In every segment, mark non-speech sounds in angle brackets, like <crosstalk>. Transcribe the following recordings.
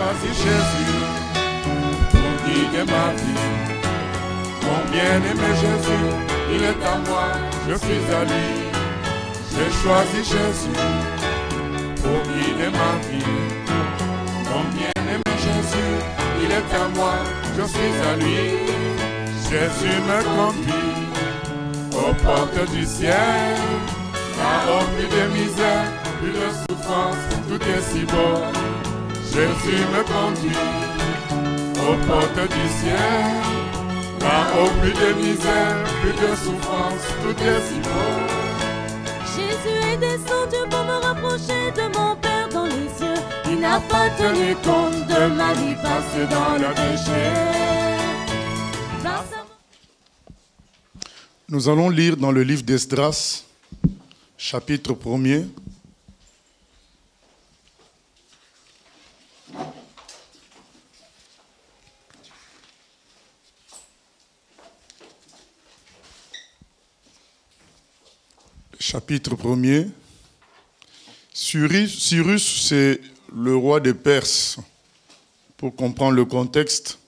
J'ai choisi Jésus pour guider ma vie. Combien bien-aimé Jésus, il est à moi, je suis à lui. J'ai choisi Jésus pour guider ma vie. Combien bien-aimé Jésus, il est à moi, je suis à lui. Jésus me conduit aux portes du ciel. Car au plus de misère, plus de souffrance, tout est si beau. Jésus me conduit aux portes du ciel, là au plus de misère, plus de souffrance, tout est si beau. Jésus est descendu pour me rapprocher de mon Père dans les cieux. Il n'a pas tenu compte de ma vie passée dans la péché. Nous allons lire dans le livre d'Estras, chapitre 1er, chapitre 1er. Cyrus, c'est le roi des Perses. Pour comprendre le contexte,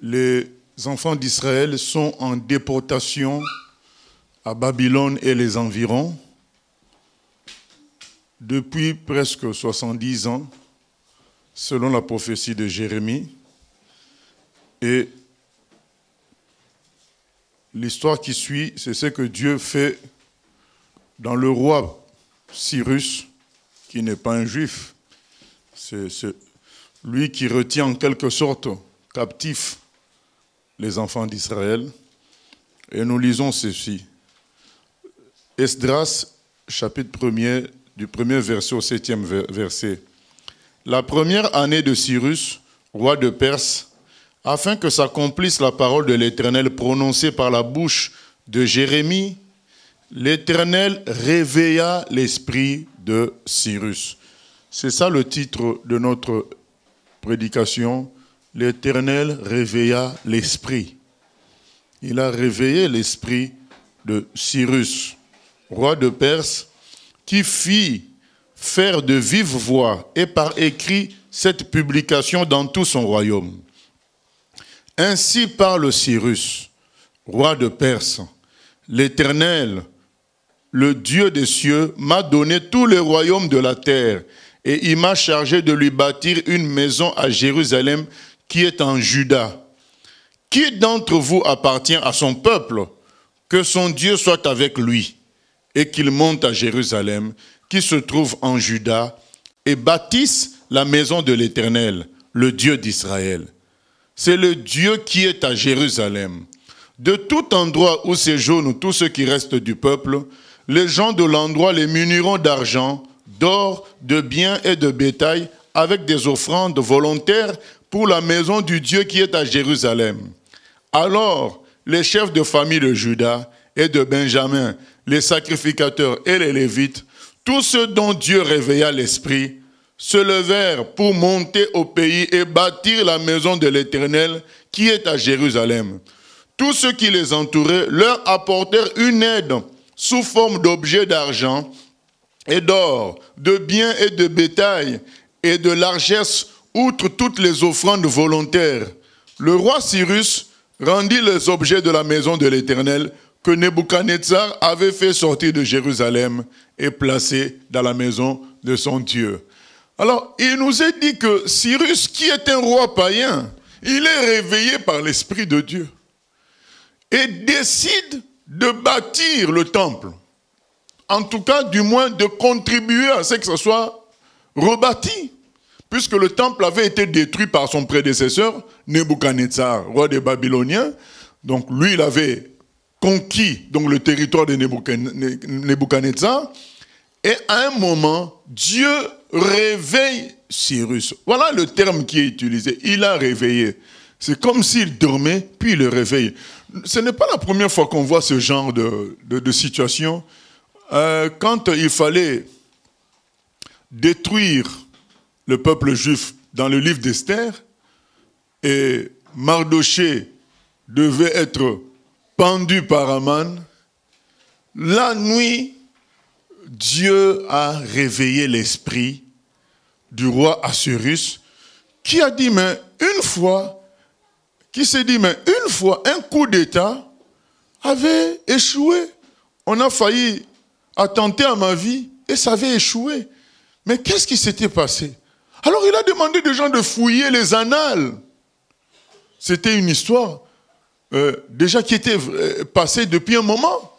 les enfants d'Israël sont en déportation à Babylone et les environs depuis presque 70 ans, selon la prophétie de Jérémie. Et L'histoire qui suit, c'est ce que Dieu fait dans le roi Cyrus, qui n'est pas un juif. C'est lui qui retient en quelque sorte captif, les enfants d'Israël. Et nous lisons ceci. Esdras, chapitre 1er, du premier verset au septième verset. La première année de Cyrus, roi de Perse, afin que s'accomplisse la parole de l'Éternel prononcée par la bouche de Jérémie, l'Éternel réveilla l'esprit de Cyrus. C'est ça le titre de notre prédication. L'Éternel réveilla l'esprit. Il a réveillé l'esprit de Cyrus, roi de Perse, qui fit faire de vive voix et par écrit cette publication dans tout son royaume. Ainsi parle Cyrus, roi de Perse. L'Éternel, le Dieu des cieux, m'a donné tous les royaumes de la terre et il m'a chargé de lui bâtir une maison à Jérusalem qui est en Juda. Qui d'entre vous appartient à son peuple Que son Dieu soit avec lui et qu'il monte à Jérusalem, qui se trouve en Juda, et bâtisse la maison de l'Éternel, le Dieu d'Israël c'est le Dieu qui est à Jérusalem. De tout endroit où séjournent tous ceux qui restent du peuple, les gens de l'endroit les muniront d'argent, d'or, de biens et de bétail, avec des offrandes volontaires pour la maison du Dieu qui est à Jérusalem. Alors les chefs de famille de Judas et de Benjamin, les sacrificateurs et les Lévites, tous ceux dont Dieu réveilla l'esprit, se levèrent pour monter au pays et bâtir la maison de l'Éternel qui est à Jérusalem. Tous ceux qui les entouraient leur apportèrent une aide sous forme d'objets d'argent et d'or, de biens et de bétail et de largesse, outre toutes les offrandes volontaires. Le roi Cyrus rendit les objets de la maison de l'Éternel que Nebuchadnezzar avait fait sortir de Jérusalem et placés dans la maison de son Dieu. Alors, il nous est dit que Cyrus, qui est un roi païen, il est réveillé par l'Esprit de Dieu et décide de bâtir le temple. En tout cas, du moins, de contribuer à ce que ce soit rebâti, puisque le temple avait été détruit par son prédécesseur, Nebuchadnezzar, roi des Babyloniens. Donc, lui, il avait conquis donc, le territoire de Nebuchadnezzar. Et à un moment, Dieu réveille Cyrus. Voilà le terme qui est utilisé. Il a réveillé. C'est comme s'il dormait, puis il le réveille. Ce n'est pas la première fois qu'on voit ce genre de, situation. Euh, quand il fallait détruire le peuple juif dans le livre d'Esther, et Mardoché devait être pendu par Amman, la nuit, Dieu a réveillé l'esprit du roi Assyrus qui a dit, mais une fois, qui s'est dit, mais une fois, un coup d'État avait échoué. On a failli attenter à ma vie et ça avait échoué. Mais qu'est-ce qui s'était passé Alors il a demandé des gens de fouiller les annales. C'était une histoire euh, déjà qui était euh, passée depuis un moment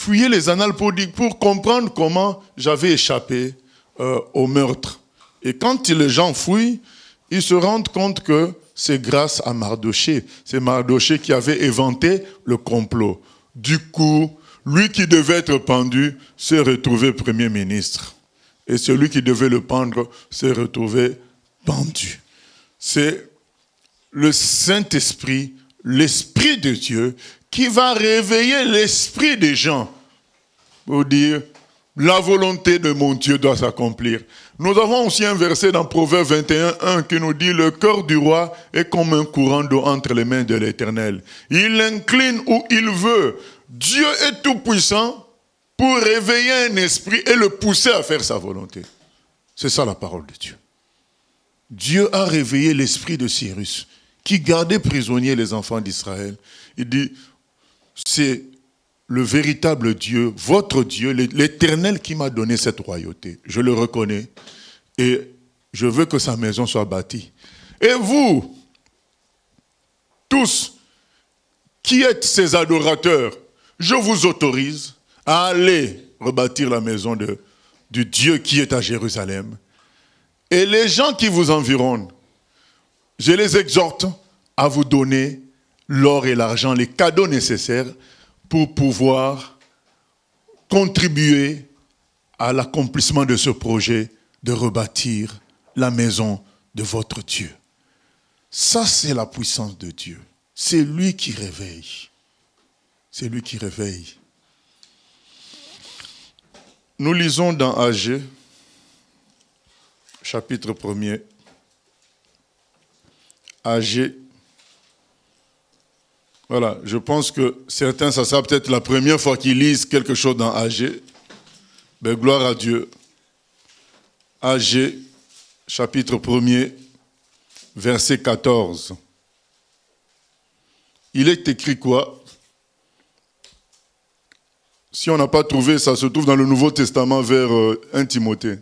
fouiller les annales pour, pour comprendre comment j'avais échappé euh, au meurtre. Et quand les gens fouillent, ils se rendent compte que c'est grâce à Mardoché. C'est Mardoché qui avait éventé le complot. Du coup, lui qui devait être pendu s'est retrouvé Premier ministre. Et celui qui devait le pendre s'est retrouvé pendu. C'est le Saint-Esprit, l'Esprit de Dieu qui va réveiller l'esprit des gens pour dire la volonté de mon Dieu doit s'accomplir. Nous avons aussi un verset dans Proverbe 21, 1 qui nous dit Le cœur du roi est comme un courant d'eau entre les mains de l'Éternel. Il incline où il veut. Dieu est tout-puissant pour réveiller un esprit et le pousser à faire sa volonté. C'est ça la parole de Dieu. Dieu a réveillé l'esprit de Cyrus qui gardait prisonniers les enfants d'Israël. Il dit c'est le véritable Dieu, votre Dieu, l'Éternel qui m'a donné cette royauté. Je le reconnais et je veux que sa maison soit bâtie. Et vous, tous qui êtes ses adorateurs, je vous autorise à aller rebâtir la maison de, du Dieu qui est à Jérusalem. Et les gens qui vous environnent, je les exhorte à vous donner l'or et l'argent, les cadeaux nécessaires pour pouvoir contribuer à l'accomplissement de ce projet de rebâtir la maison de votre Dieu. Ça, c'est la puissance de Dieu. C'est lui qui réveille. C'est lui qui réveille. Nous lisons dans Agé, chapitre 1er, Agé voilà, je pense que certains, ça sera peut-être la première fois qu'ils lisent quelque chose dans AG. Mais ben, gloire à Dieu. AG, chapitre 1er, verset 14. Il est écrit quoi Si on n'a pas trouvé, ça se trouve dans le Nouveau Testament vers 1 euh, Timothée.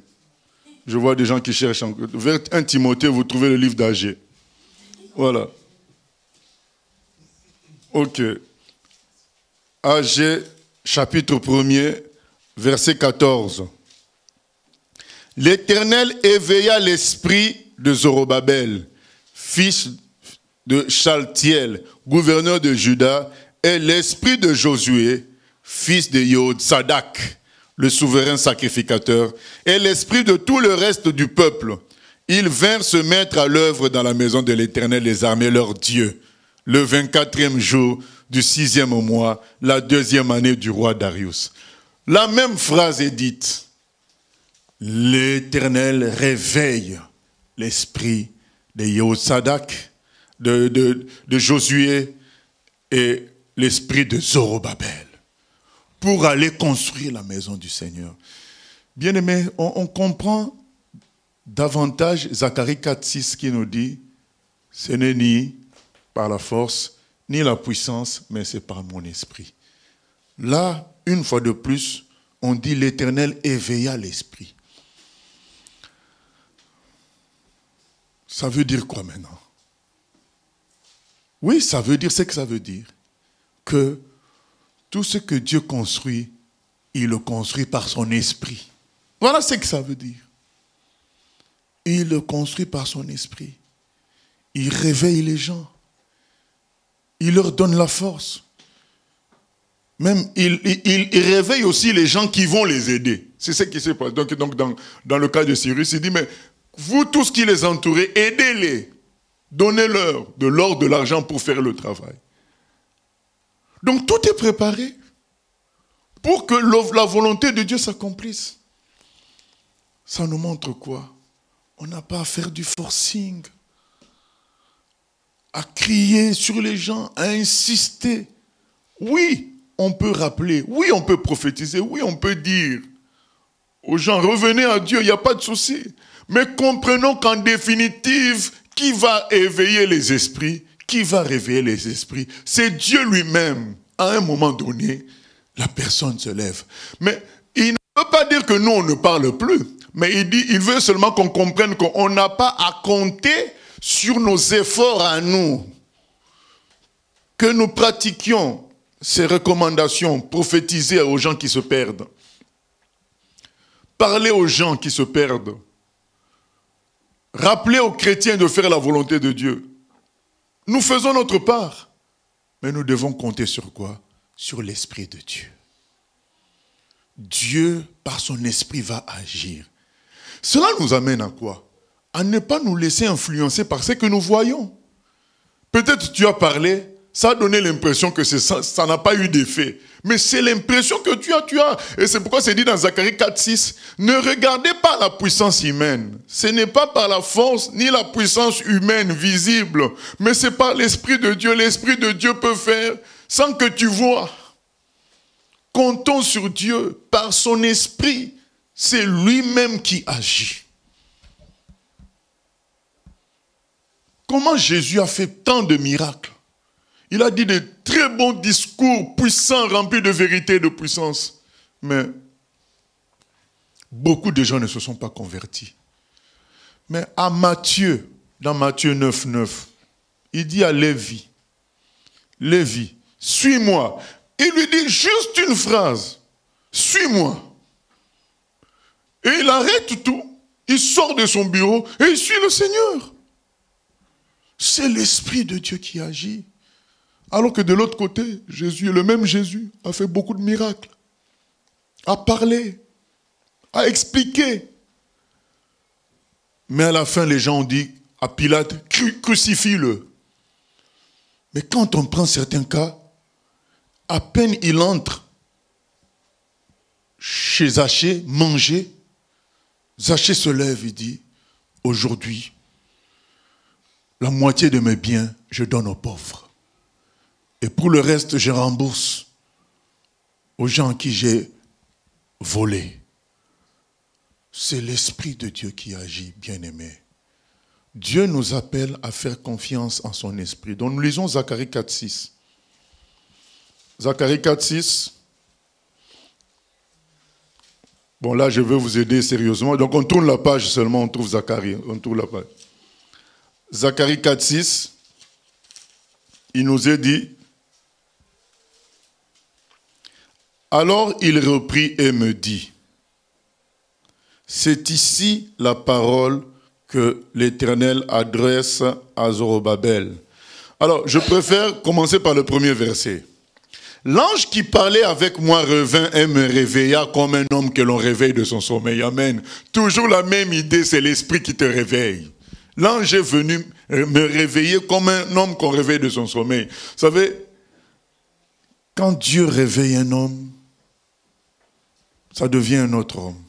Je vois des gens qui cherchent. Vers 1 Timothée, vous trouvez le livre d'AG. Voilà. Ok. AG chapitre 1er, verset 14. L'Éternel éveilla l'esprit de Zorobabel, fils de Chaltiel, gouverneur de Juda, et l'esprit de Josué, fils de Yod, sadak le souverain sacrificateur, et l'esprit de tout le reste du peuple. Ils vinrent se mettre à l'œuvre dans la maison de l'Éternel les armées, leur Dieu le 24e jour du sixième mois, la deuxième année du roi Darius. La même phrase est dite. L'Éternel réveille l'esprit de Yosadak, de, Josué et l'esprit de Zorobabel pour aller construire la maison du Seigneur. bien aimé, on, comprend davantage Zacharie 4.6 qui nous dit, ce n'est par la force, ni la puissance, mais c'est par mon esprit. Là, une fois de plus, on dit l'Éternel éveilla l'esprit. Ça veut dire quoi maintenant Oui, ça veut dire ce que ça veut dire. Que tout ce que Dieu construit, il le construit par son esprit. Voilà ce que ça veut dire. Il le construit par son esprit. Il réveille les gens. Il leur donne la force. Même, il, réveille aussi les gens qui vont les aider. C'est ce qui se passe. Donc, donc dans, dans, le cas de Cyrus, il dit, mais vous tous qui les entourez, aidez-les. Donnez-leur de l'or, de l'argent pour faire le travail. Donc tout est préparé pour que la volonté de Dieu s'accomplisse. Ça nous montre quoi On n'a pas à faire du forcing à crier sur les gens, à insister. Oui, on peut rappeler, oui, on peut prophétiser, oui, on peut dire aux gens, revenez à Dieu, il n'y a pas de souci. Mais comprenons qu'en définitive, qui va éveiller les esprits Qui va réveiller les esprits C'est Dieu lui-même. À un moment donné, la personne se lève. Mais il ne veut pas dire que nous, on ne parle plus. Mais il dit, il veut seulement qu'on comprenne qu'on n'a pas à compter sur nos efforts à nous, que nous pratiquions ces recommandations prophétisées aux gens qui se perdent. Parler aux gens qui se perdent. Rappeler aux chrétiens de faire la volonté de Dieu. Nous faisons notre part, mais nous devons compter sur quoi Sur l'Esprit de Dieu. Dieu, par son esprit, va agir. Cela nous amène à quoi à ne pas nous laisser influencer par ce que nous voyons. Peut-être tu as parlé, ça a donné l'impression que ça n'a pas eu d'effet. Mais c'est l'impression que tu as, tu as. Et c'est pourquoi c'est dit dans Zacharie 4, 6, ne regardez pas la puissance humaine. Ce n'est pas par la force ni la puissance humaine visible, mais c'est par l'Esprit de Dieu. L'Esprit de Dieu peut faire sans que tu vois. Comptons sur Dieu par son esprit. C'est lui-même qui agit. Comment Jésus a fait tant de miracles Il a dit de très bons discours puissants, remplis de vérité et de puissance. Mais beaucoup de gens ne se sont pas convertis. Mais à Matthieu, dans Matthieu 9, 9, il dit à Lévi, Lévi, suis-moi. Il lui dit juste une phrase, suis-moi. Et il arrête tout, il sort de son bureau et il suit le Seigneur. C'est l'Esprit de Dieu qui agit. Alors que de l'autre côté, Jésus, le même Jésus, a fait beaucoup de miracles, a parlé, a expliqué. Mais à la fin, les gens ont dit à Pilate, crucifie-le. Mais quand on prend certains cas, à peine il entre chez Zaché, manger, Zaché se lève et dit, aujourd'hui, la moitié de mes biens, je donne aux pauvres. Et pour le reste, je rembourse aux gens qui j'ai volé. C'est l'Esprit de Dieu qui agit, bien-aimé. Dieu nous appelle à faire confiance en son Esprit. Donc nous lisons Zacharie 4.6. Zacharie 4.6. Bon là, je veux vous aider sérieusement. Donc on tourne la page seulement, on trouve Zacharie. On tourne la page. Zacharie 6 il nous est dit, alors il reprit et me dit, c'est ici la parole que l'Éternel adresse à Zorobabel. Alors, je préfère commencer par le premier verset. L'ange qui parlait avec moi revint et me réveilla comme un homme que l'on réveille de son sommeil. Amen. Toujours la même idée, c'est l'esprit qui te réveille. L'ange est venu me réveiller comme un homme qu'on réveille de son sommeil. Vous savez, quand Dieu réveille un homme, ça devient un autre homme.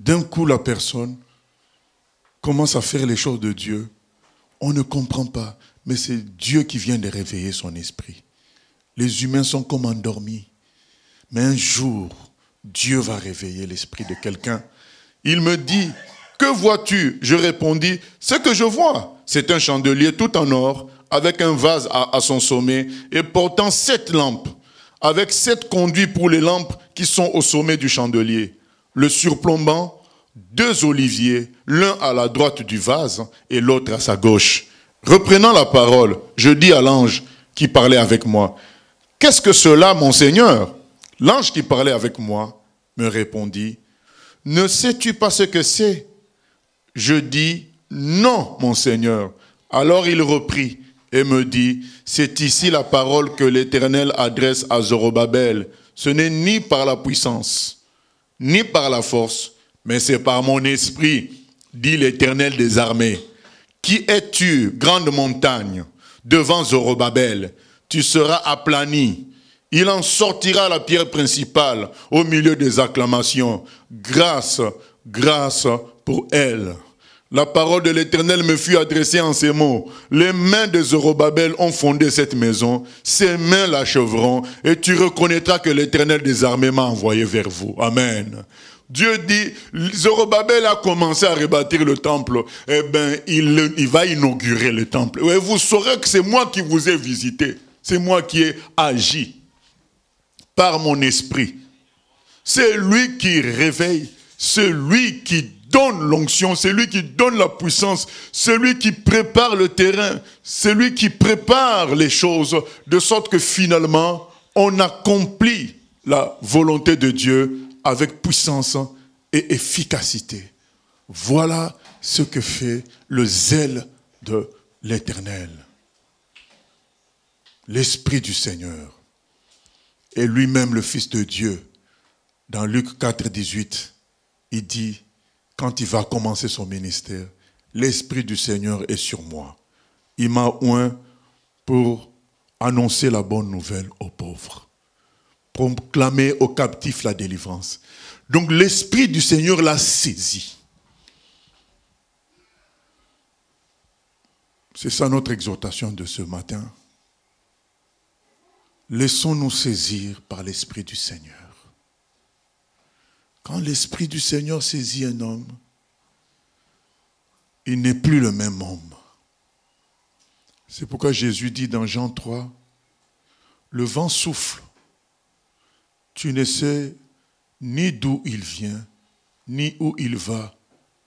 D'un coup, la personne commence à faire les choses de Dieu. On ne comprend pas, mais c'est Dieu qui vient de réveiller son esprit. Les humains sont comme endormis. Mais un jour, Dieu va réveiller l'esprit de quelqu'un. Il me dit, que vois-tu Je répondis, ce que je vois, c'est un chandelier tout en or, avec un vase à, son sommet, et portant sept lampes, avec sept conduits pour les lampes qui sont au sommet du chandelier, le surplombant, deux oliviers, l'un à la droite du vase et l'autre à sa gauche. Reprenant la parole, je dis à l'ange qui parlait avec moi, Qu'est-ce que cela, mon Seigneur L'ange qui parlait avec moi me répondit, Ne sais-tu pas ce que c'est je dis, non, mon Seigneur. Alors il reprit et me dit, c'est ici la parole que l'Éternel adresse à Zorobabel. Ce n'est ni par la puissance, ni par la force, mais c'est par mon esprit, dit l'Éternel des armées. Qui es-tu, grande montagne, devant Zorobabel Tu seras aplani. Il en sortira la pierre principale au milieu des acclamations. Grâce, grâce, pour elle. La parole de l'Éternel me fut adressée en ces mots. Les mains de Zorobabel ont fondé cette maison, ses mains l'achèveront, et tu reconnaîtras que l'Éternel des armées m'a envoyé vers vous. Amen. Dieu dit, Zorobabel a commencé à rebâtir le temple. Eh bien, il, va inaugurer le temple. Et vous saurez que c'est moi qui vous ai visité. C'est moi qui ai agi par mon esprit. C'est lui qui réveille, c'est lui qui donne l'onction, c'est lui qui donne la puissance, celui qui prépare le terrain, c'est lui qui prépare les choses, de sorte que finalement, on accomplit la volonté de Dieu avec puissance et efficacité. Voilà ce que fait le zèle de l'Éternel. L'Esprit du Seigneur est lui-même le Fils de Dieu. Dans Luc 4, 18, il dit, quand il va commencer son ministère, l'Esprit du Seigneur est sur moi. Il m'a oint pour annoncer la bonne nouvelle aux pauvres, proclamer aux captifs la délivrance. Donc l'Esprit du Seigneur l'a saisi. C'est ça notre exhortation de ce matin. Laissons-nous saisir par l'Esprit du Seigneur. Quand l'Esprit du Seigneur saisit un homme, il n'est plus le même homme. C'est pourquoi Jésus dit dans Jean 3, le vent souffle, tu ne sais ni d'où il vient, ni où il va,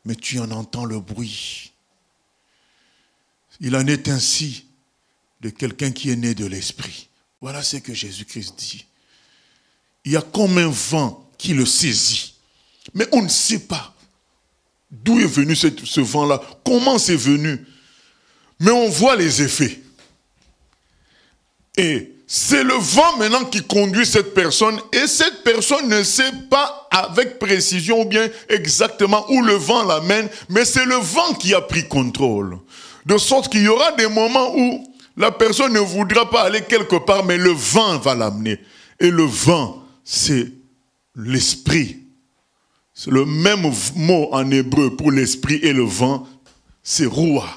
mais tu en entends le bruit. Il en est ainsi de quelqu'un qui est né de l'Esprit. Voilà ce que Jésus-Christ dit. Il y a comme un vent qui le saisit. Mais on ne sait pas d'où est venu ce, vent-là, comment c'est venu. Mais on voit les effets. Et c'est le vent maintenant qui conduit cette personne et cette personne ne sait pas avec précision ou bien exactement où le vent l'amène, mais c'est le vent qui a pris contrôle. De sorte qu'il y aura des moments où la personne ne voudra pas aller quelque part, mais le vent va l'amener. Et le vent, c'est l'esprit. c'est Le même mot en hébreu pour l'esprit et le vent, c'est roi.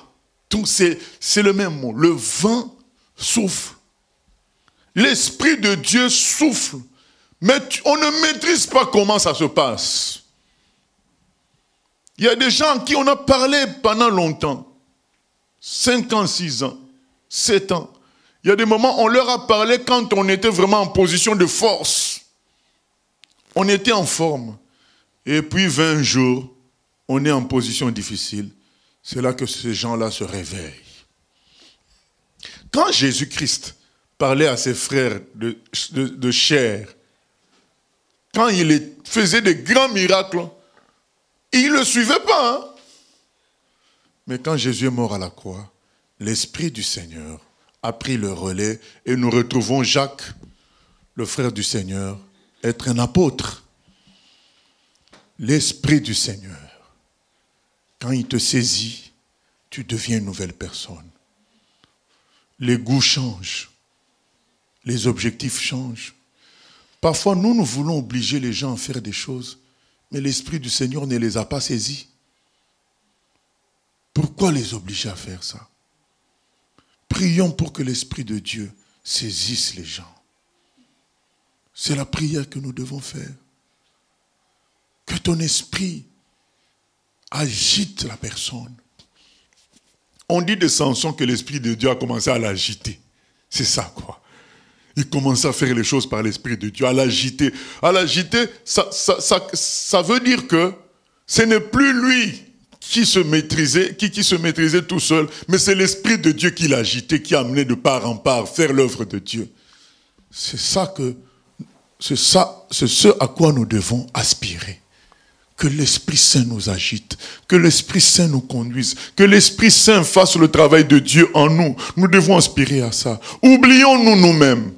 Tout c'est, c'est le même mot. Le vent souffle. L'esprit de Dieu souffle. Mais on ne maîtrise pas comment ça se passe. Il y a des gens à qui on a parlé pendant longtemps. 5 ans, 6 ans, 7 ans. Il y a des moments, on leur a parlé quand on était vraiment en position de force. On était en forme. Et puis 20 jours, on est en position difficile. C'est là que ces gens-là se réveillent. Quand Jésus-Christ parlait à ses frères de, chair, quand il faisait des grands miracles, ils ne le suivaient pas. Hein. Mais quand Jésus est mort à la croix, l'Esprit du Seigneur a pris le relais et nous retrouvons Jacques, le frère du Seigneur, être un apôtre, l'Esprit du Seigneur, quand il te saisit, tu deviens une nouvelle personne. Les goûts changent, les objectifs changent. Parfois, nous, nous voulons obliger les gens à faire des choses, mais l'Esprit du Seigneur ne les a pas saisis. Pourquoi les obliger à faire ça Prions pour que l'Esprit de Dieu saisisse les gens. C'est la prière que nous devons faire. Que ton esprit agite la personne. On dit de Samson que l'esprit de Dieu a commencé à l'agiter. C'est ça, quoi. Il commence à faire les choses par l'esprit de Dieu, à l'agiter. À l'agiter, ça, veut dire que ce n'est plus lui qui se maîtrisait, qui, qui se maîtrisait tout seul, mais c'est l'esprit de Dieu qui l'agitait, qui amenait de part en part faire l'œuvre de Dieu. C'est ça que c'est ça, c'est ce à quoi nous devons aspirer. Que l'Esprit Saint nous agite, que l'Esprit Saint nous conduise, que l'Esprit Saint fasse le travail de Dieu en nous. Nous devons aspirer à ça. Oublions-nous nous-mêmes.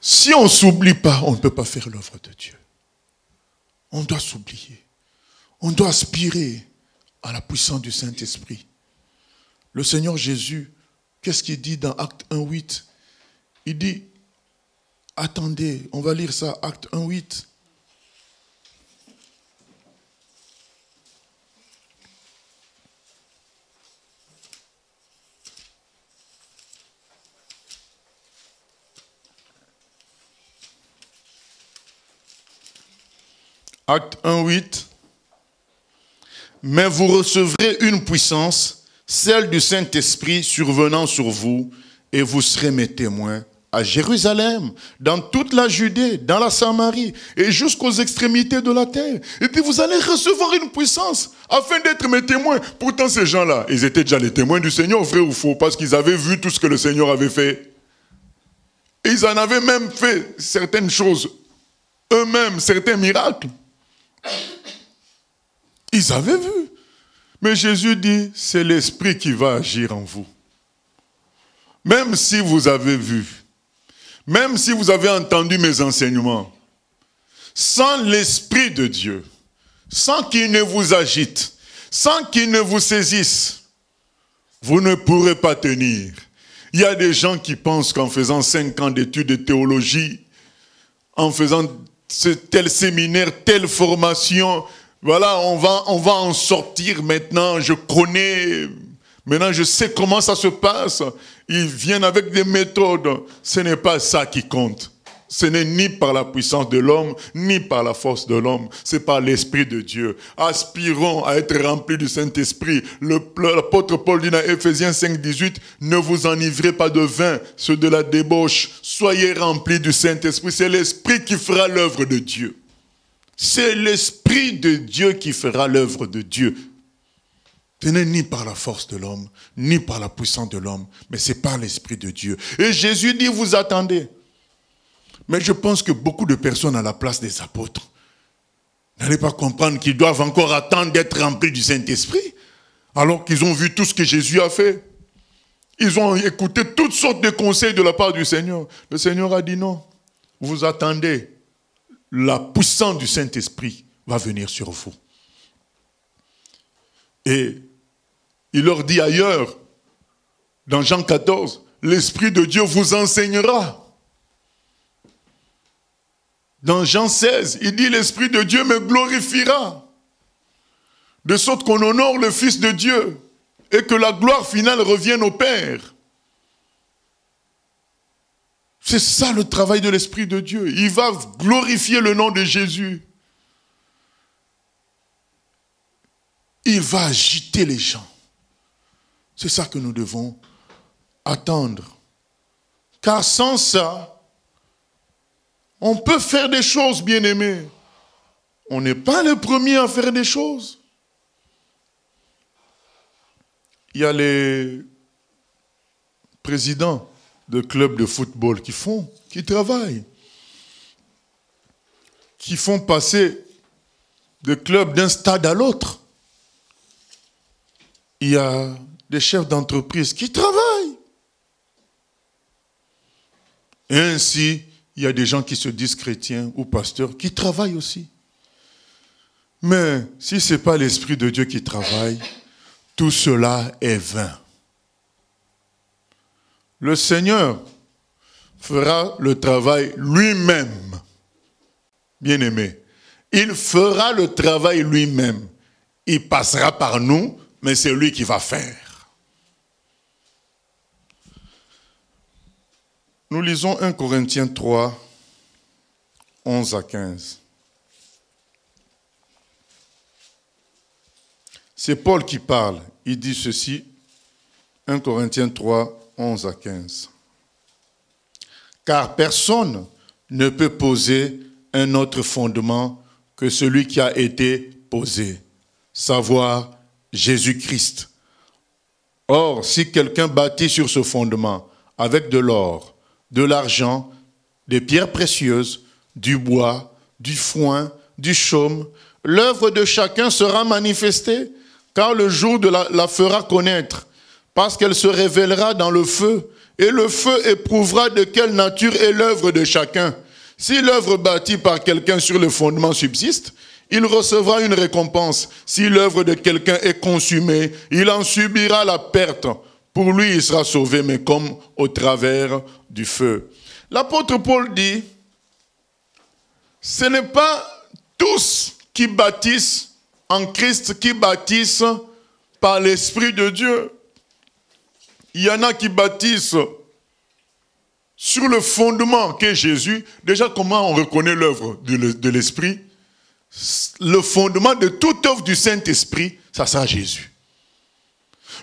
Si on s'oublie pas, on ne peut pas faire l'œuvre de Dieu. On doit s'oublier. On doit aspirer à la puissance du Saint-Esprit. Le Seigneur Jésus, qu'est-ce qu'il dit dans Acte 1.8 Il dit, Attendez, on va lire ça, acte 1, 8. Acte 1, 8. Mais vous recevrez une puissance, celle du Saint-Esprit survenant sur vous, et vous serez mes témoins à Jérusalem, dans toute la Judée, dans la Samarie et jusqu'aux extrémités de la terre. Et puis vous allez recevoir une puissance afin d'être mes témoins. Pourtant ces gens-là, ils étaient déjà les témoins du Seigneur, vrai ou faux, parce qu'ils avaient vu tout ce que le Seigneur avait fait. ils en avaient même fait certaines choses, eux-mêmes, certains miracles. Ils avaient vu. Mais Jésus dit, c'est l'Esprit qui va agir en vous. Même si vous avez vu, même si vous avez entendu mes enseignements, sans l'Esprit de Dieu, sans qu'il ne vous agite, sans qu'il ne vous saisisse, vous ne pourrez pas tenir. Il y a des gens qui pensent qu'en faisant cinq ans d'études de théologie, en faisant tel séminaire, telle formation, voilà, on va, on va en sortir maintenant, je connais Maintenant, je sais comment ça se passe. Ils viennent avec des méthodes. Ce n'est pas ça qui compte. Ce n'est ni par la puissance de l'homme, ni par la force de l'homme. C'est par l'Esprit de Dieu. Aspirons à être remplis du Saint-Esprit. L'apôtre Paul dit dans Ephésiens 5.18, « ne vous enivrez pas de vin, ceux de la débauche. Soyez remplis du Saint-Esprit. C'est l'Esprit qui fera l'œuvre de Dieu. C'est l'Esprit de Dieu qui fera l'œuvre de Dieu. Ce n'est ni par la force de l'homme, ni par la puissance de l'homme, mais c'est par l'Esprit de Dieu. Et Jésus dit, vous attendez. Mais je pense que beaucoup de personnes à la place des apôtres n'allaient pas comprendre qu'ils doivent encore attendre d'être remplis du Saint-Esprit, alors qu'ils ont vu tout ce que Jésus a fait. Ils ont écouté toutes sortes de conseils de la part du Seigneur. Le Seigneur a dit non, vous attendez. La puissance du Saint-Esprit va venir sur vous. Et il leur dit ailleurs, dans Jean 14, l'Esprit de Dieu vous enseignera. Dans Jean 16, il dit, l'Esprit de Dieu me glorifiera. De sorte qu'on honore le Fils de Dieu et que la gloire finale revienne au Père. C'est ça le travail de l'Esprit de Dieu. Il va glorifier le nom de Jésus. Il va agiter les gens. C'est ça que nous devons attendre. Car sans ça, on peut faire des choses, bien-aimés. On n'est pas le premier à faire des choses. Il y a les présidents de clubs de football qui font, qui travaillent, qui font passer des clubs d'un stade à l'autre. Il y a des chefs d'entreprise qui travaillent. ainsi, il y a des gens qui se disent chrétiens ou pasteurs qui travaillent aussi. Mais si ce n'est pas l'Esprit de Dieu qui travaille, tout cela est vain. Le Seigneur fera le travail lui-même. Bien-aimé, il fera le travail lui-même. Il passera par nous, mais c'est lui qui va faire. Nous lisons 1 Corinthiens 3, 11 à 15. C'est Paul qui parle. Il dit ceci, 1 Corinthiens 3, 11 à 15. Car personne ne peut poser un autre fondement que celui qui a été posé, savoir Jésus-Christ. Or, si quelqu'un bâtit sur ce fondement avec de l'or, de l'argent, des pierres précieuses, du bois, du foin, du chaume. L'œuvre de chacun sera manifestée, car le jour de la, la fera connaître, parce qu'elle se révélera dans le feu, et le feu éprouvera de quelle nature est l'œuvre de chacun. Si l'œuvre bâtie par quelqu'un sur le fondement subsiste, il recevra une récompense. Si l'œuvre de quelqu'un est consumée, il en subira la perte. Pour lui, il sera sauvé, mais comme au travers du feu. L'apôtre Paul dit, ce n'est pas tous qui bâtissent en Christ, qui bâtissent par l'Esprit de Dieu. Il y en a qui bâtissent sur le fondement qu'est Jésus. Déjà, comment on reconnaît l'œuvre de l'Esprit Le fondement de toute œuvre du Saint-Esprit, ça sera Jésus.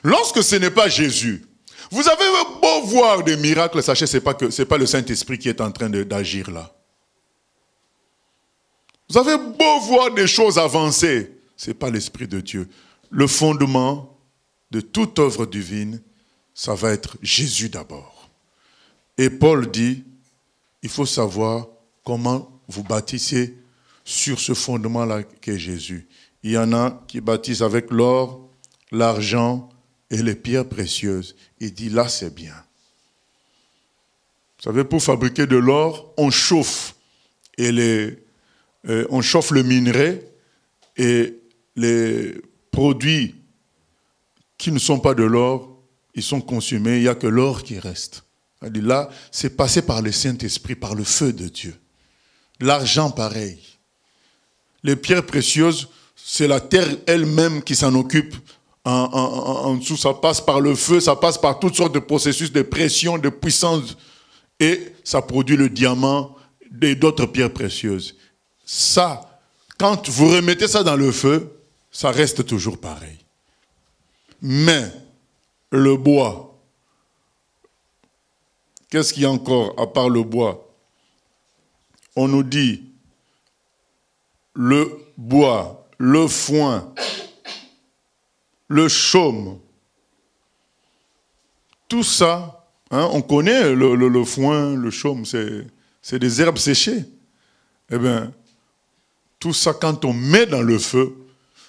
Lorsque ce n'est pas Jésus, vous avez beau voir des miracles, sachez c'est pas que c'est pas le Saint-Esprit qui est en train d'agir là. Vous avez beau voir des choses avancer, n'est pas l'Esprit de Dieu. Le fondement de toute œuvre divine, ça va être Jésus d'abord. Et Paul dit, il faut savoir comment vous bâtissez sur ce fondement-là qu'est Jésus. Il y en a qui bâtissent avec l'or, l'argent, et les pierres précieuses. Il dit, là, c'est bien. Vous savez, pour fabriquer de l'or, on chauffe et les, euh, on chauffe le minerai et les produits qui ne sont pas de l'or, ils sont consumés, il n'y a que l'or qui reste. Là, c'est passé par le Saint-Esprit, par le feu de Dieu. L'argent, pareil. Les pierres précieuses, c'est la terre elle-même qui s'en occupe en, dessous, ça passe par le feu, ça passe par toutes sortes de processus de pression, de puissance, et ça produit le diamant et d'autres pierres précieuses. Ça, quand vous remettez ça dans le feu, ça reste toujours pareil. Mais le bois, qu'est-ce qu'il y a encore à part le bois On nous dit le bois, le foin, le chaume. Tout ça, hein, on connaît le, le, foin, le chaume, c'est des herbes séchées. Eh bien, tout ça, quand on met dans le feu,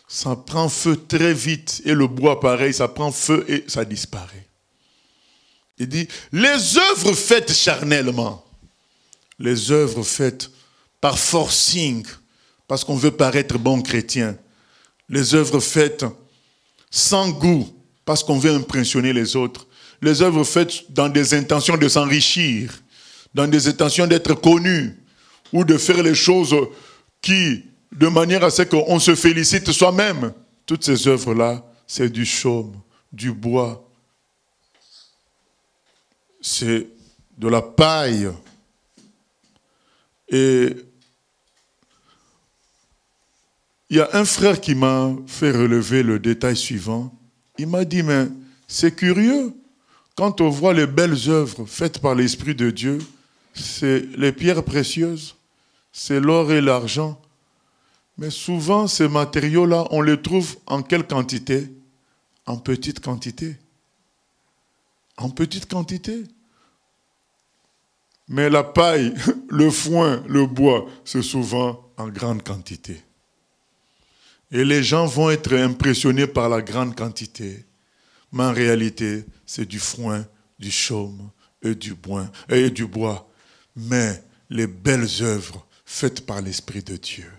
ça prend feu très vite. Et le bois, pareil, ça prend feu et ça disparaît. Il dit, les œuvres faites charnellement, les œuvres faites par forcing, parce qu'on veut paraître bon chrétien, les œuvres faites sans goût, parce qu'on veut impressionner les autres. Les œuvres faites dans des intentions de s'enrichir, dans des intentions d'être connu, ou de faire les choses qui, de manière à ce qu'on se félicite soi-même. Toutes ces œuvres-là, c'est du chaume, du bois, c'est de la paille. Et il y a un frère qui m'a fait relever le détail suivant. Il m'a dit, mais c'est curieux, quand on voit les belles œuvres faites par l'Esprit de Dieu, c'est les pierres précieuses, c'est l'or et l'argent. Mais souvent, ces matériaux-là, on les trouve en quelle quantité En petite quantité. En petite quantité. Mais la paille, <laughs> le foin, le bois, c'est souvent en grande quantité. Et les gens vont être impressionnés par la grande quantité. Mais en réalité, c'est du foin, du chaume et du, bois, et du bois. Mais les belles œuvres faites par l'Esprit de Dieu,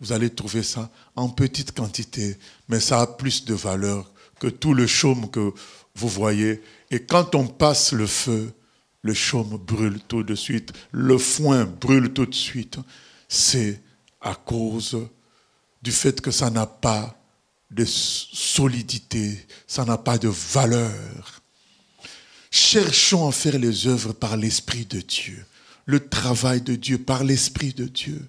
vous allez trouver ça en petite quantité, mais ça a plus de valeur que tout le chaume que vous voyez. Et quand on passe le feu, le chaume brûle tout de suite, le foin brûle tout de suite. C'est à cause du fait que ça n'a pas de solidité, ça n'a pas de valeur. Cherchons à faire les œuvres par l'Esprit de Dieu, le travail de Dieu par l'Esprit de Dieu.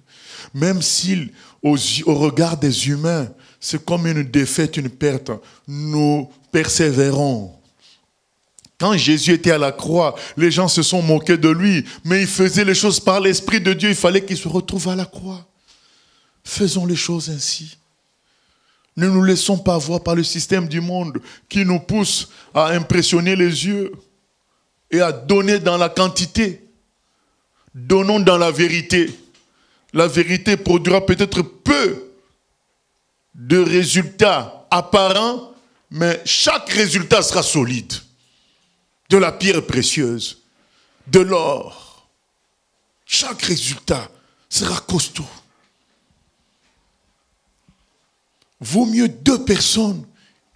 Même s'il, au, au regard des humains, c'est comme une défaite, une perte, nous persévérons. Quand Jésus était à la croix, les gens se sont moqués de lui, mais il faisait les choses par l'Esprit de Dieu, il fallait qu'il se retrouve à la croix. Faisons les choses ainsi. Ne nous laissons pas voir par le système du monde qui nous pousse à impressionner les yeux et à donner dans la quantité. Donnons dans la vérité. La vérité produira peut-être peu de résultats apparents, mais chaque résultat sera solide. De la pierre précieuse, de l'or. Chaque résultat sera costaud. Vaut mieux deux personnes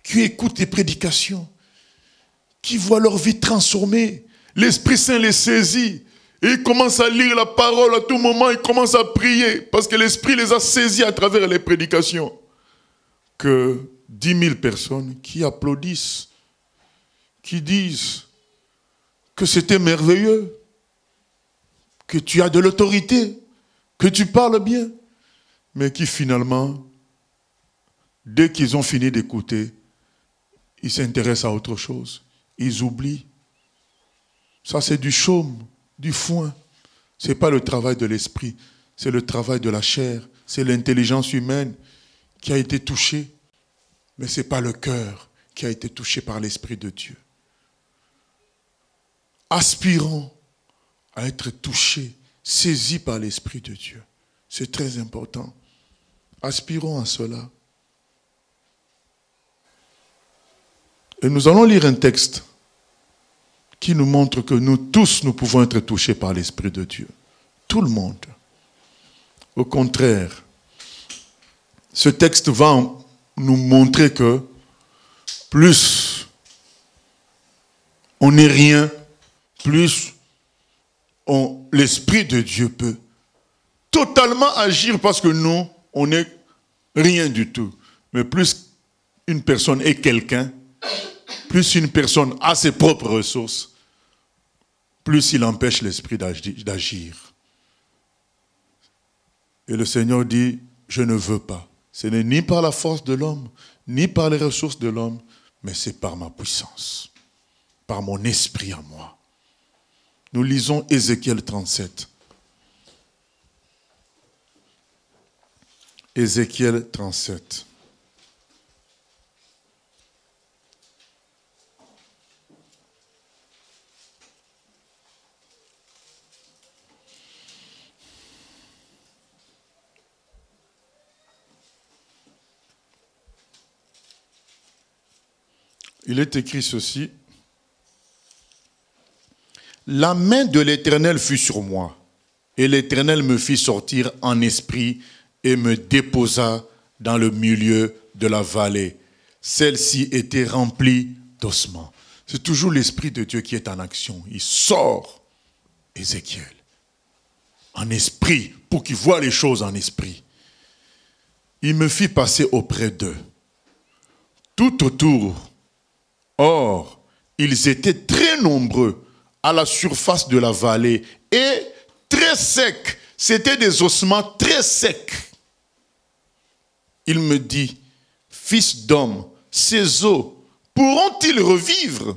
qui écoutent les prédications, qui voient leur vie transformée. L'Esprit Saint les saisit. Et ils commencent à lire la parole à tout moment, ils commencent à prier, parce que l'Esprit les a saisis à travers les prédications. Que dix mille personnes qui applaudissent, qui disent que c'était merveilleux, que tu as de l'autorité, que tu parles bien, mais qui finalement Dès qu'ils ont fini d'écouter, ils s'intéressent à autre chose. Ils oublient. Ça, c'est du chaume, du foin. Ce n'est pas le travail de l'esprit, c'est le travail de la chair, c'est l'intelligence humaine qui a été touchée, mais ce n'est pas le cœur qui a été touché par l'Esprit de Dieu. Aspirons à être touchés, saisis par l'Esprit de Dieu. C'est très important. Aspirons à cela. Et nous allons lire un texte qui nous montre que nous tous, nous pouvons être touchés par l'Esprit de Dieu. Tout le monde. Au contraire, ce texte va nous montrer que plus on n'est rien, plus l'Esprit de Dieu peut totalement agir parce que nous, on n'est rien du tout. Mais plus une personne est quelqu'un, plus une personne a ses propres ressources, plus il empêche l'esprit d'agir. Et le Seigneur dit, je ne veux pas. Ce n'est ni par la force de l'homme, ni par les ressources de l'homme, mais c'est par ma puissance, par mon esprit en moi. Nous lisons Ézéchiel 37. Ézéchiel 37. il est écrit ceci. La main de l'Éternel fut sur moi, et l'Éternel me fit sortir en esprit et me déposa dans le milieu de la vallée. Celle-ci était remplie d'ossements. C'est toujours l'Esprit de Dieu qui est en action. Il sort Ézéchiel en esprit pour qu'il voie les choses en esprit. Il me fit passer auprès d'eux. Tout autour, Or, ils étaient très nombreux à la surface de la vallée et très secs. C'était des ossements très secs. Il me dit, Fils d'homme, ces eaux pourront-ils revivre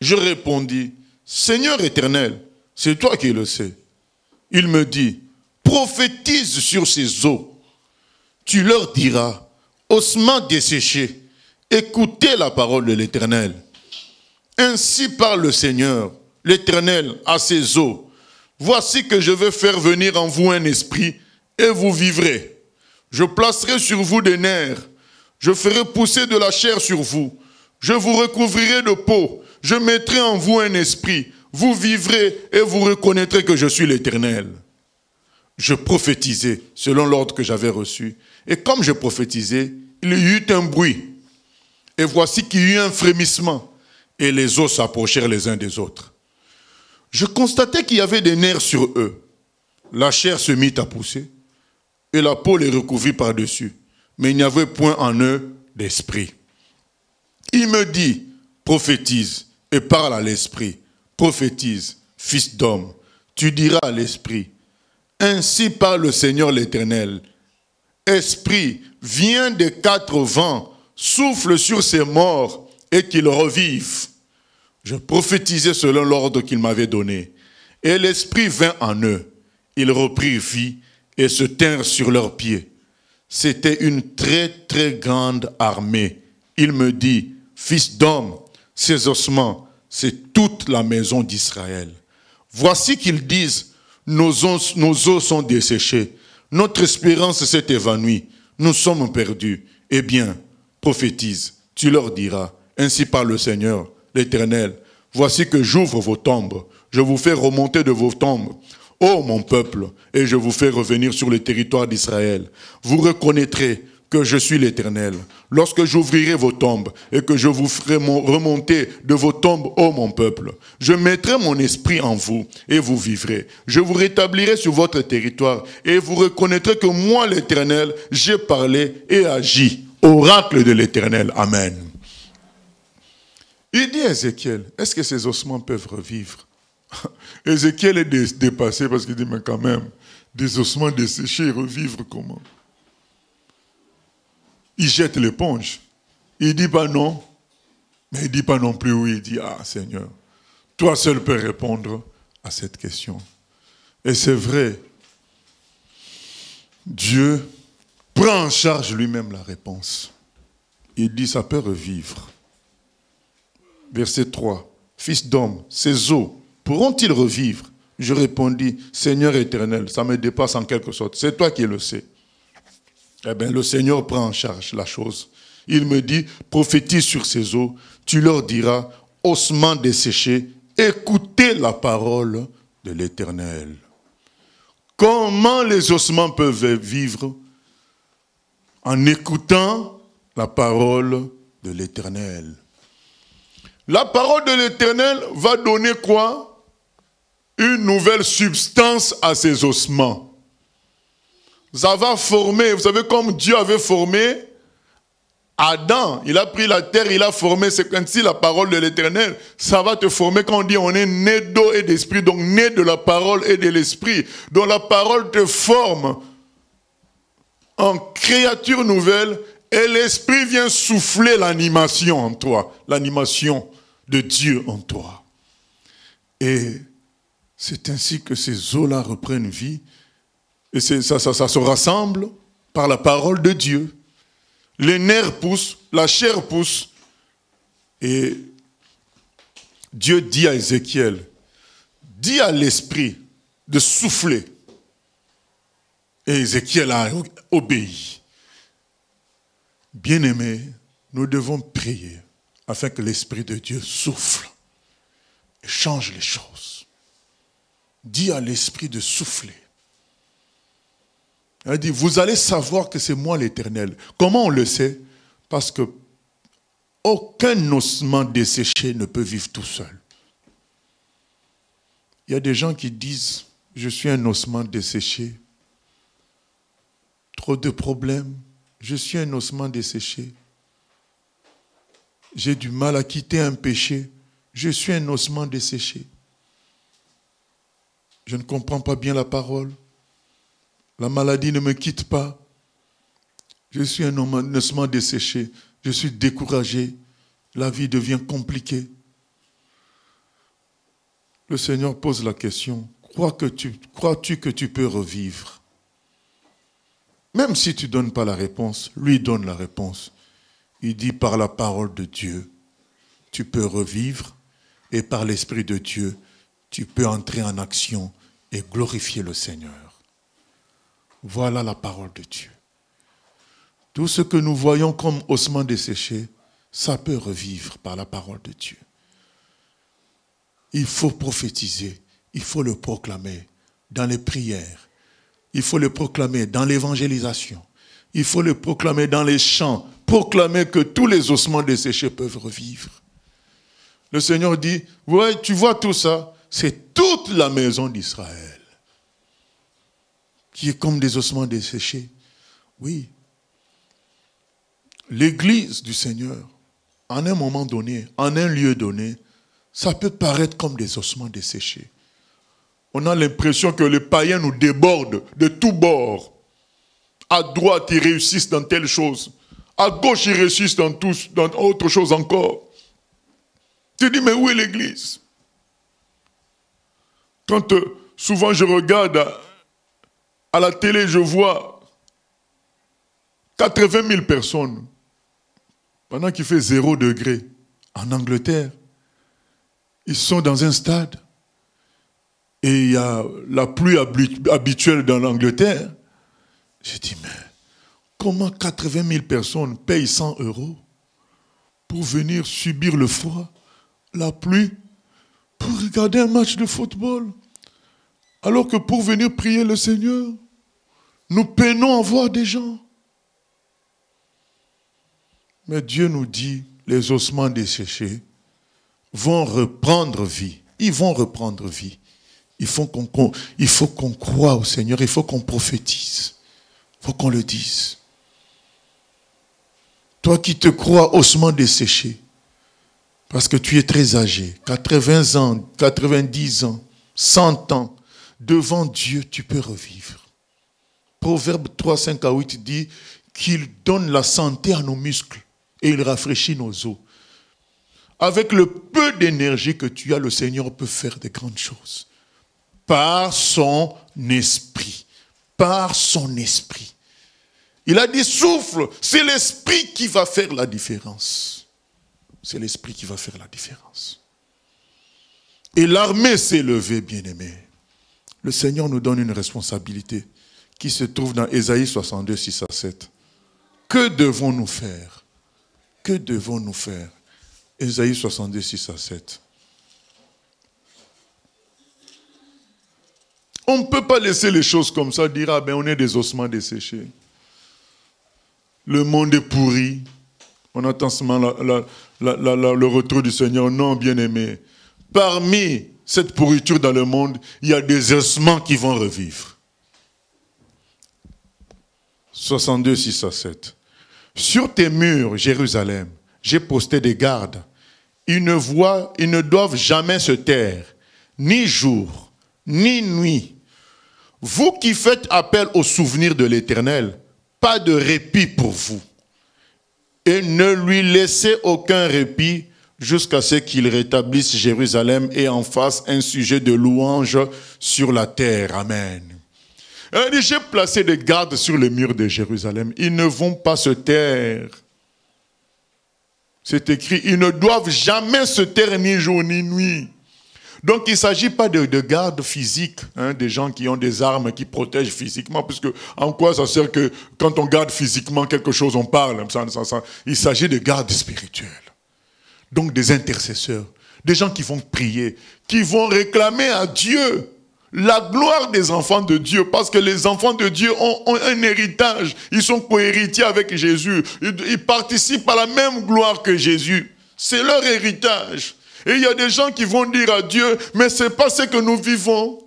Je répondis, Seigneur éternel, c'est toi qui le sais. Il me dit, prophétise sur ces eaux. Tu leur diras, ossements desséchés, Écoutez la parole de l'Éternel. Ainsi parle le Seigneur, l'Éternel, à ses eaux. Voici que je vais faire venir en vous un esprit, et vous vivrez. Je placerai sur vous des nerfs, je ferai pousser de la chair sur vous, je vous recouvrirai de peau, je mettrai en vous un esprit, vous vivrez et vous reconnaîtrez que je suis l'Éternel. Je prophétisais selon l'ordre que j'avais reçu, et comme je prophétisais, il y eut un bruit et voici qu'il y eut un frémissement, et les os s'approchèrent les uns des autres. Je constatais qu'il y avait des nerfs sur eux. La chair se mit à pousser, et la peau les recouvrit par-dessus. Mais il n'y avait point en eux d'esprit. Il me dit, prophétise, et parle à l'esprit. Prophétise, fils d'homme, tu diras à l'esprit, ainsi parle le Seigneur l'Éternel. Esprit, viens des quatre vents souffle sur ses morts et qu'ils revivent. Je prophétisais selon l'ordre qu'il m'avait donné. Et l'Esprit vint en eux. Ils reprirent vie et se tinrent sur leurs pieds. C'était une très très grande armée. Il me dit, Fils d'homme, ces ossements, c'est toute la maison d'Israël. Voici qu'ils disent, nos os, nos os sont desséchés, notre espérance s'est évanouie, nous sommes perdus. Eh bien, prophétise. Tu leur diras, ainsi parle le Seigneur, l'Éternel, voici que j'ouvre vos tombes, je vous fais remonter de vos tombes, ô mon peuple, et je vous fais revenir sur le territoire d'Israël. Vous reconnaîtrez que je suis l'Éternel, lorsque j'ouvrirai vos tombes et que je vous ferai remonter de vos tombes, ô mon peuple. Je mettrai mon esprit en vous et vous vivrez. Je vous rétablirai sur votre territoire et vous reconnaîtrez que moi, l'Éternel, j'ai parlé et agi. Oracle de l'Éternel. Amen. Il dit à Ézéchiel, est-ce que ces ossements peuvent revivre <laughs> Ézéchiel est dépassé parce qu'il dit, mais quand même, des ossements desséchés, revivre comment Il jette l'éponge. Il dit pas non, mais il dit pas non plus oui. Il dit, ah Seigneur, toi seul peux répondre à cette question. Et c'est vrai, Dieu prend en charge lui-même la réponse. Il dit, ça peut revivre. Verset 3. Fils d'homme, ces eaux pourront-ils revivre Je répondis, Seigneur éternel, ça me dépasse en quelque sorte. C'est toi qui le sais. Eh bien, le Seigneur prend en charge la chose. Il me dit, prophétise sur ces eaux, tu leur diras, ossements desséchés, écoutez la parole de l'Éternel. Comment les ossements peuvent vivre en écoutant la parole de l'Éternel. La parole de l'Éternel va donner quoi Une nouvelle substance à ses ossements. Ça va former, vous savez, comme Dieu avait formé Adam, il a pris la terre, il a formé, c'est si la parole de l'Éternel. Ça va te former quand on dit on est né d'eau et d'esprit, donc né de la parole et de l'esprit. dont la parole te forme, en créature nouvelle et l'Esprit vient souffler l'animation en toi, l'animation de Dieu en toi. Et c'est ainsi que ces eaux-là reprennent vie et ça, ça, ça se rassemble par la parole de Dieu. Les nerfs poussent, la chair pousse et Dieu dit à Ézéchiel, dit à l'Esprit de souffler et Ézéchiel a obéi. Bien-aimés, nous devons prier afin que l'Esprit de Dieu souffle et change les choses. Dis à l'Esprit de souffler. a dit, vous allez savoir que c'est moi l'Éternel. Comment on le sait Parce que aucun ossement desséché ne peut vivre tout seul. Il y a des gens qui disent, je suis un ossement desséché, trop de problèmes, je suis un ossement desséché. J'ai du mal à quitter un péché, je suis un ossement desséché. Je ne comprends pas bien la parole. La maladie ne me quitte pas. Je suis un ossement desséché. Je suis découragé. La vie devient compliquée. Le Seigneur pose la question, crois-tu que, tu peux revivre même si tu ne donnes pas la réponse, lui donne la réponse. Il dit par la parole de Dieu, tu peux revivre et par l'Esprit de Dieu, tu peux entrer en action et glorifier le Seigneur. Voilà la parole de Dieu. Tout ce que nous voyons comme ossements desséchés, ça peut revivre par la parole de Dieu. Il faut prophétiser, il faut le proclamer dans les prières, il faut le proclamer dans l'évangélisation. Il faut le proclamer dans les champs. Proclamer que tous les ossements desséchés peuvent revivre. Le Seigneur dit, ouais, tu vois tout ça, c'est toute la maison d'Israël qui est comme des ossements desséchés. Oui. L'église du Seigneur, en un moment donné, en un lieu donné, ça peut paraître comme des ossements desséchés on a l'impression que les païens nous débordent de tous bords. À droite, ils réussissent dans telle chose. À gauche, ils réussissent dans, dans autre chose encore. Tu dis, mais où est l'Église Quand euh, souvent je regarde à, à la télé, je vois 80 000 personnes pendant qu'il fait zéro degré en Angleterre. Ils sont dans un stade et il y a la pluie habituelle dans l'Angleterre. J'ai dit, mais comment 80 000 personnes payent 100 euros pour venir subir le froid, la pluie, pour regarder un match de football, alors que pour venir prier le Seigneur, nous peinons à voir des gens. Mais Dieu nous dit, les ossements desséchés vont reprendre vie. Ils vont reprendre vie. Il faut qu'on croit croie au Seigneur, il faut qu'on prophétise, il faut qu'on le dise. Toi qui te crois ossement desséché, parce que tu es très âgé, 80 ans, 90 ans, 100 ans, devant Dieu, tu peux revivre. Proverbe 3, 5 à 8 dit qu'il donne la santé à nos muscles et il rafraîchit nos os. Avec le peu d'énergie que tu as, le Seigneur peut faire de grandes choses par son esprit. Par son esprit. Il a dit souffle, c'est l'esprit qui va faire la différence. C'est l'esprit qui va faire la différence. Et l'armée s'est levée, bien-aimée. Le Seigneur nous donne une responsabilité qui se trouve dans Ésaïe 62, 6 à 7. Que devons-nous faire Que devons-nous faire Ésaïe 62, 6 à 7. On ne peut pas laisser les choses comme ça, dire, ah ben on est des ossements desséchés. Le monde est pourri. On attend seulement le retour du Seigneur. Non, bien-aimé. Parmi cette pourriture dans le monde, il y a des ossements qui vont revivre. 62, 6 à 7. Sur tes murs, Jérusalem, j'ai posté des gardes. Ils ne voient, ils ne doivent jamais se taire, ni jour, ni nuit vous qui faites appel au souvenir de l'Éternel, pas de répit pour vous. Et ne lui laissez aucun répit jusqu'à ce qu'il rétablisse Jérusalem et en fasse un sujet de louange sur la terre. Amen. J'ai placé des gardes sur les murs de Jérusalem. Ils ne vont pas se taire. C'est écrit, ils ne doivent jamais se taire ni jour ni nuit. Donc il ne s'agit pas de, garde gardes physiques, hein, des gens qui ont des armes qui protègent physiquement, puisque en quoi ça sert que quand on garde physiquement quelque chose, on parle hein, ça, Il s'agit de garde spirituels, donc des intercesseurs, des gens qui vont prier, qui vont réclamer à Dieu la gloire des enfants de Dieu, parce que les enfants de Dieu ont, un héritage, ils sont cohéritiers avec Jésus, ils participent à la même gloire que Jésus, c'est leur héritage. Et il y a des gens qui vont dire à Dieu, mais ce n'est pas ce que nous vivons.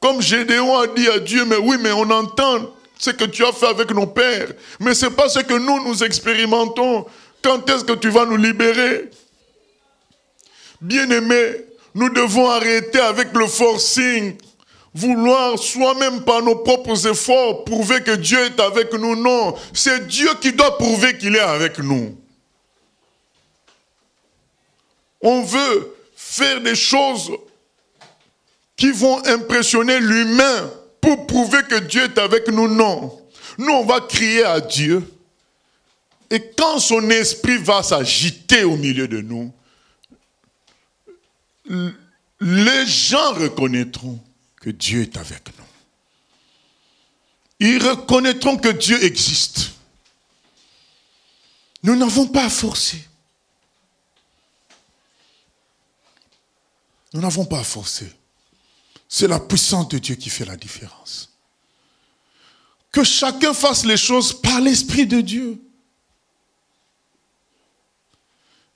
Comme Gédéon a dit à Dieu, mais oui, mais on entend ce que tu as fait avec nos pères, mais ce n'est pas ce que nous, nous expérimentons. Quand est-ce que tu vas nous libérer Bien-aimés, nous devons arrêter avec le forcing, vouloir soi-même par nos propres efforts prouver que Dieu est avec nous. Non, c'est Dieu qui doit prouver qu'il est avec nous on veut faire des choses qui vont impressionner l'humain pour prouver que Dieu est avec nous. Non. Nous, on va crier à Dieu. Et quand son esprit va s'agiter au milieu de nous, les gens reconnaîtront que Dieu est avec nous. Ils reconnaîtront que Dieu existe. Nous n'avons pas à forcer. Nous n'avons pas à forcer. C'est la puissance de Dieu qui fait la différence. Que chacun fasse les choses par l'Esprit de Dieu.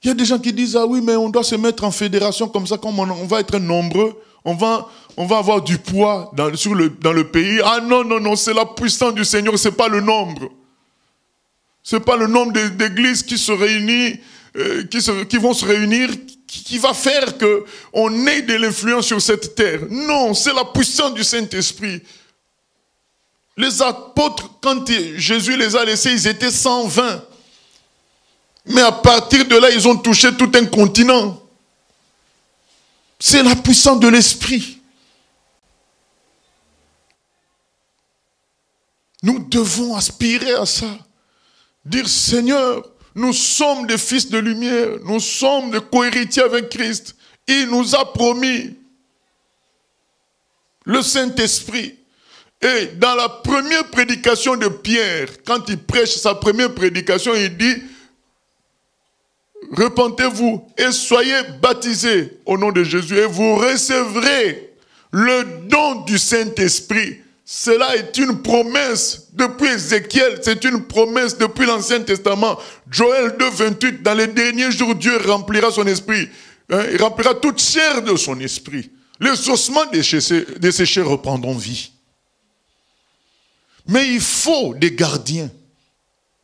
Il y a des gens qui disent, ah oui, mais on doit se mettre en fédération comme ça, comme on, va être nombreux, on va, on va avoir du poids dans, le, dans le pays. Ah non, non, non, c'est la puissance du Seigneur, ce n'est pas le nombre. Ce n'est pas le nombre d'églises qui se réunissent, euh, qui vont se réunir, qui va faire que on ait de l'influence sur cette terre. Non, c'est la puissance du Saint-Esprit. Les apôtres, quand Jésus les a laissés, ils étaient 120. Mais à partir de là, ils ont touché tout un continent. C'est la puissance de l'Esprit. Nous devons aspirer à ça. Dire, Seigneur, nous sommes des fils de lumière. Nous sommes des cohéritiers avec Christ. Il nous a promis le Saint-Esprit. Et dans la première prédication de Pierre, quand il prêche sa première prédication, il dit, repentez-vous et soyez baptisés au nom de Jésus et vous recevrez le don du Saint-Esprit. Cela est une promesse depuis Ézéchiel, c'est une promesse depuis l'Ancien Testament. Joël 2, 28, dans les derniers jours, Dieu remplira son esprit. Hein, il remplira toute chair de son esprit. Les ossements des desséchés reprendront vie. Mais il faut des gardiens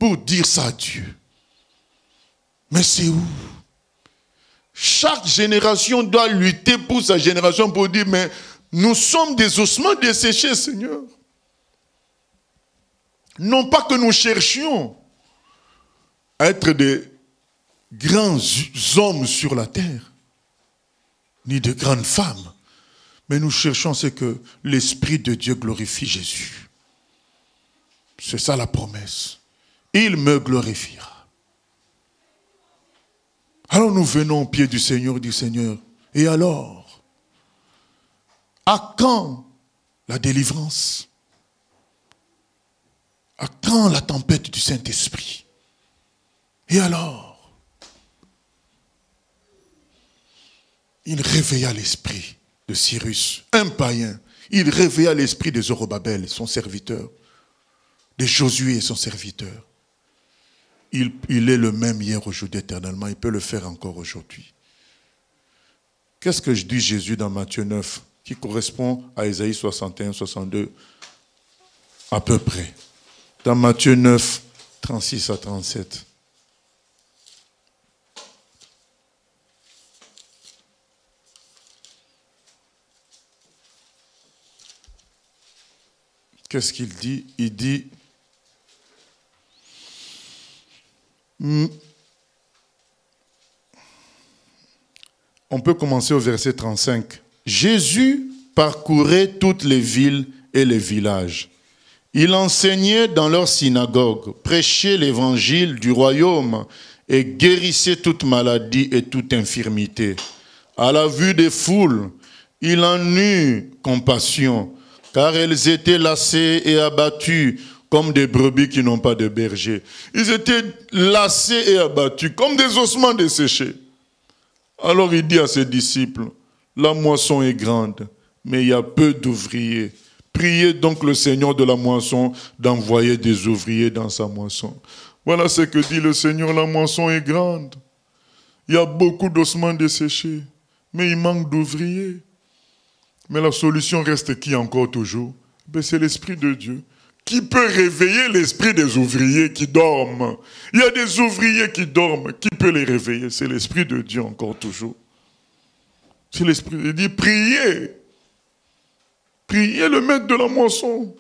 pour dire ça à Dieu. Mais c'est où Chaque génération doit lutter pour sa génération pour dire, mais nous sommes des ossements desséchés, Seigneur. Non pas que nous cherchions à être des grands hommes sur la terre, ni de grandes femmes, mais nous cherchons ce que l'Esprit de Dieu glorifie Jésus. C'est ça la promesse. Il me glorifiera. Alors nous venons au pied du Seigneur, du Seigneur. Et alors à quand la délivrance À quand la tempête du Saint-Esprit Et alors Il réveilla l'esprit de Cyrus, un païen. Il réveilla l'esprit de Zorobabel, son serviteur, de Josué, son serviteur. Il, est le même hier, aujourd'hui, éternellement. Il peut le faire encore aujourd'hui. Qu'est-ce que je dis Jésus dans Matthieu 9 qui correspond à isaïe 61, 62, à peu près. Dans Matthieu 9, 36 à 37. Qu'est-ce qu'il dit Il dit, hmm. on peut commencer au verset 35. Jésus parcourait toutes les villes et les villages. Il enseignait dans leurs synagogues, prêchait l'évangile du royaume et guérissait toute maladie et toute infirmité. À la vue des foules, il en eut compassion, car elles étaient lassées et abattues comme des brebis qui n'ont pas de berger. Ils étaient lassés et abattus comme des ossements desséchés. Alors il dit à ses disciples, la moisson est grande, mais il y a peu d'ouvriers. Priez donc le Seigneur de la moisson d'envoyer des ouvriers dans sa moisson. Voilà ce que dit le Seigneur, la moisson est grande. Il y a beaucoup d'ossements desséchés, mais il manque d'ouvriers. Mais la solution reste qui encore toujours eh C'est l'Esprit de Dieu. Qui peut réveiller l'esprit des ouvriers qui dorment Il y a des ouvriers qui dorment. Qui peut les réveiller C'est l'Esprit de Dieu encore toujours l'Esprit. Il dit, priez. Priez le maître de la moisson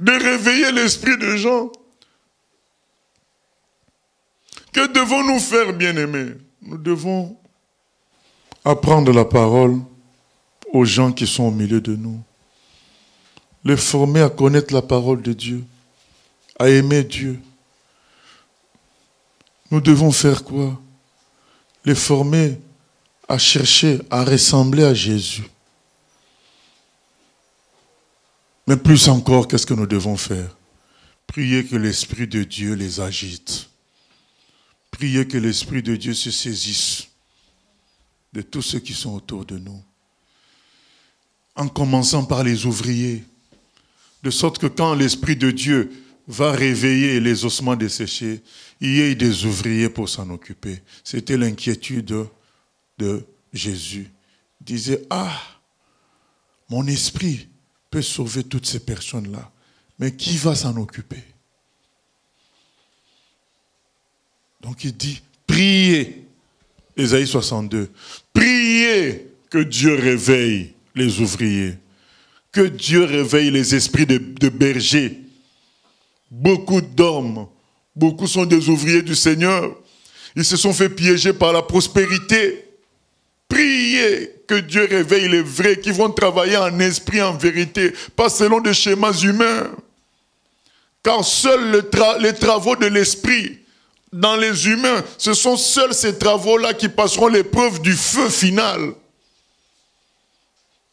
de réveiller l'esprit des gens. Que devons-nous faire, bien-aimés Nous devons apprendre la parole aux gens qui sont au milieu de nous. Les former à connaître la parole de Dieu, à aimer Dieu. Nous devons faire quoi Les former à chercher à ressembler à Jésus. Mais plus encore, qu'est-ce que nous devons faire Prier que l'Esprit de Dieu les agite. Prier que l'Esprit de Dieu se saisisse de tous ceux qui sont autour de nous. En commençant par les ouvriers. De sorte que quand l'Esprit de Dieu va réveiller les ossements desséchés, il y ait des ouvriers pour s'en occuper. C'était l'inquiétude de Jésus disait, ah, mon esprit peut sauver toutes ces personnes-là, mais qui va s'en occuper Donc il dit, priez, Ésaïe 62, priez que Dieu réveille les ouvriers, que Dieu réveille les esprits de, de bergers. Beaucoup d'hommes, beaucoup sont des ouvriers du Seigneur. Ils se sont fait piéger par la prospérité. Priez que Dieu réveille les vrais qui vont travailler en esprit, en vérité, pas selon des schémas humains. Car seuls les travaux de l'esprit dans les humains, ce sont seuls ces travaux-là qui passeront l'épreuve du feu final.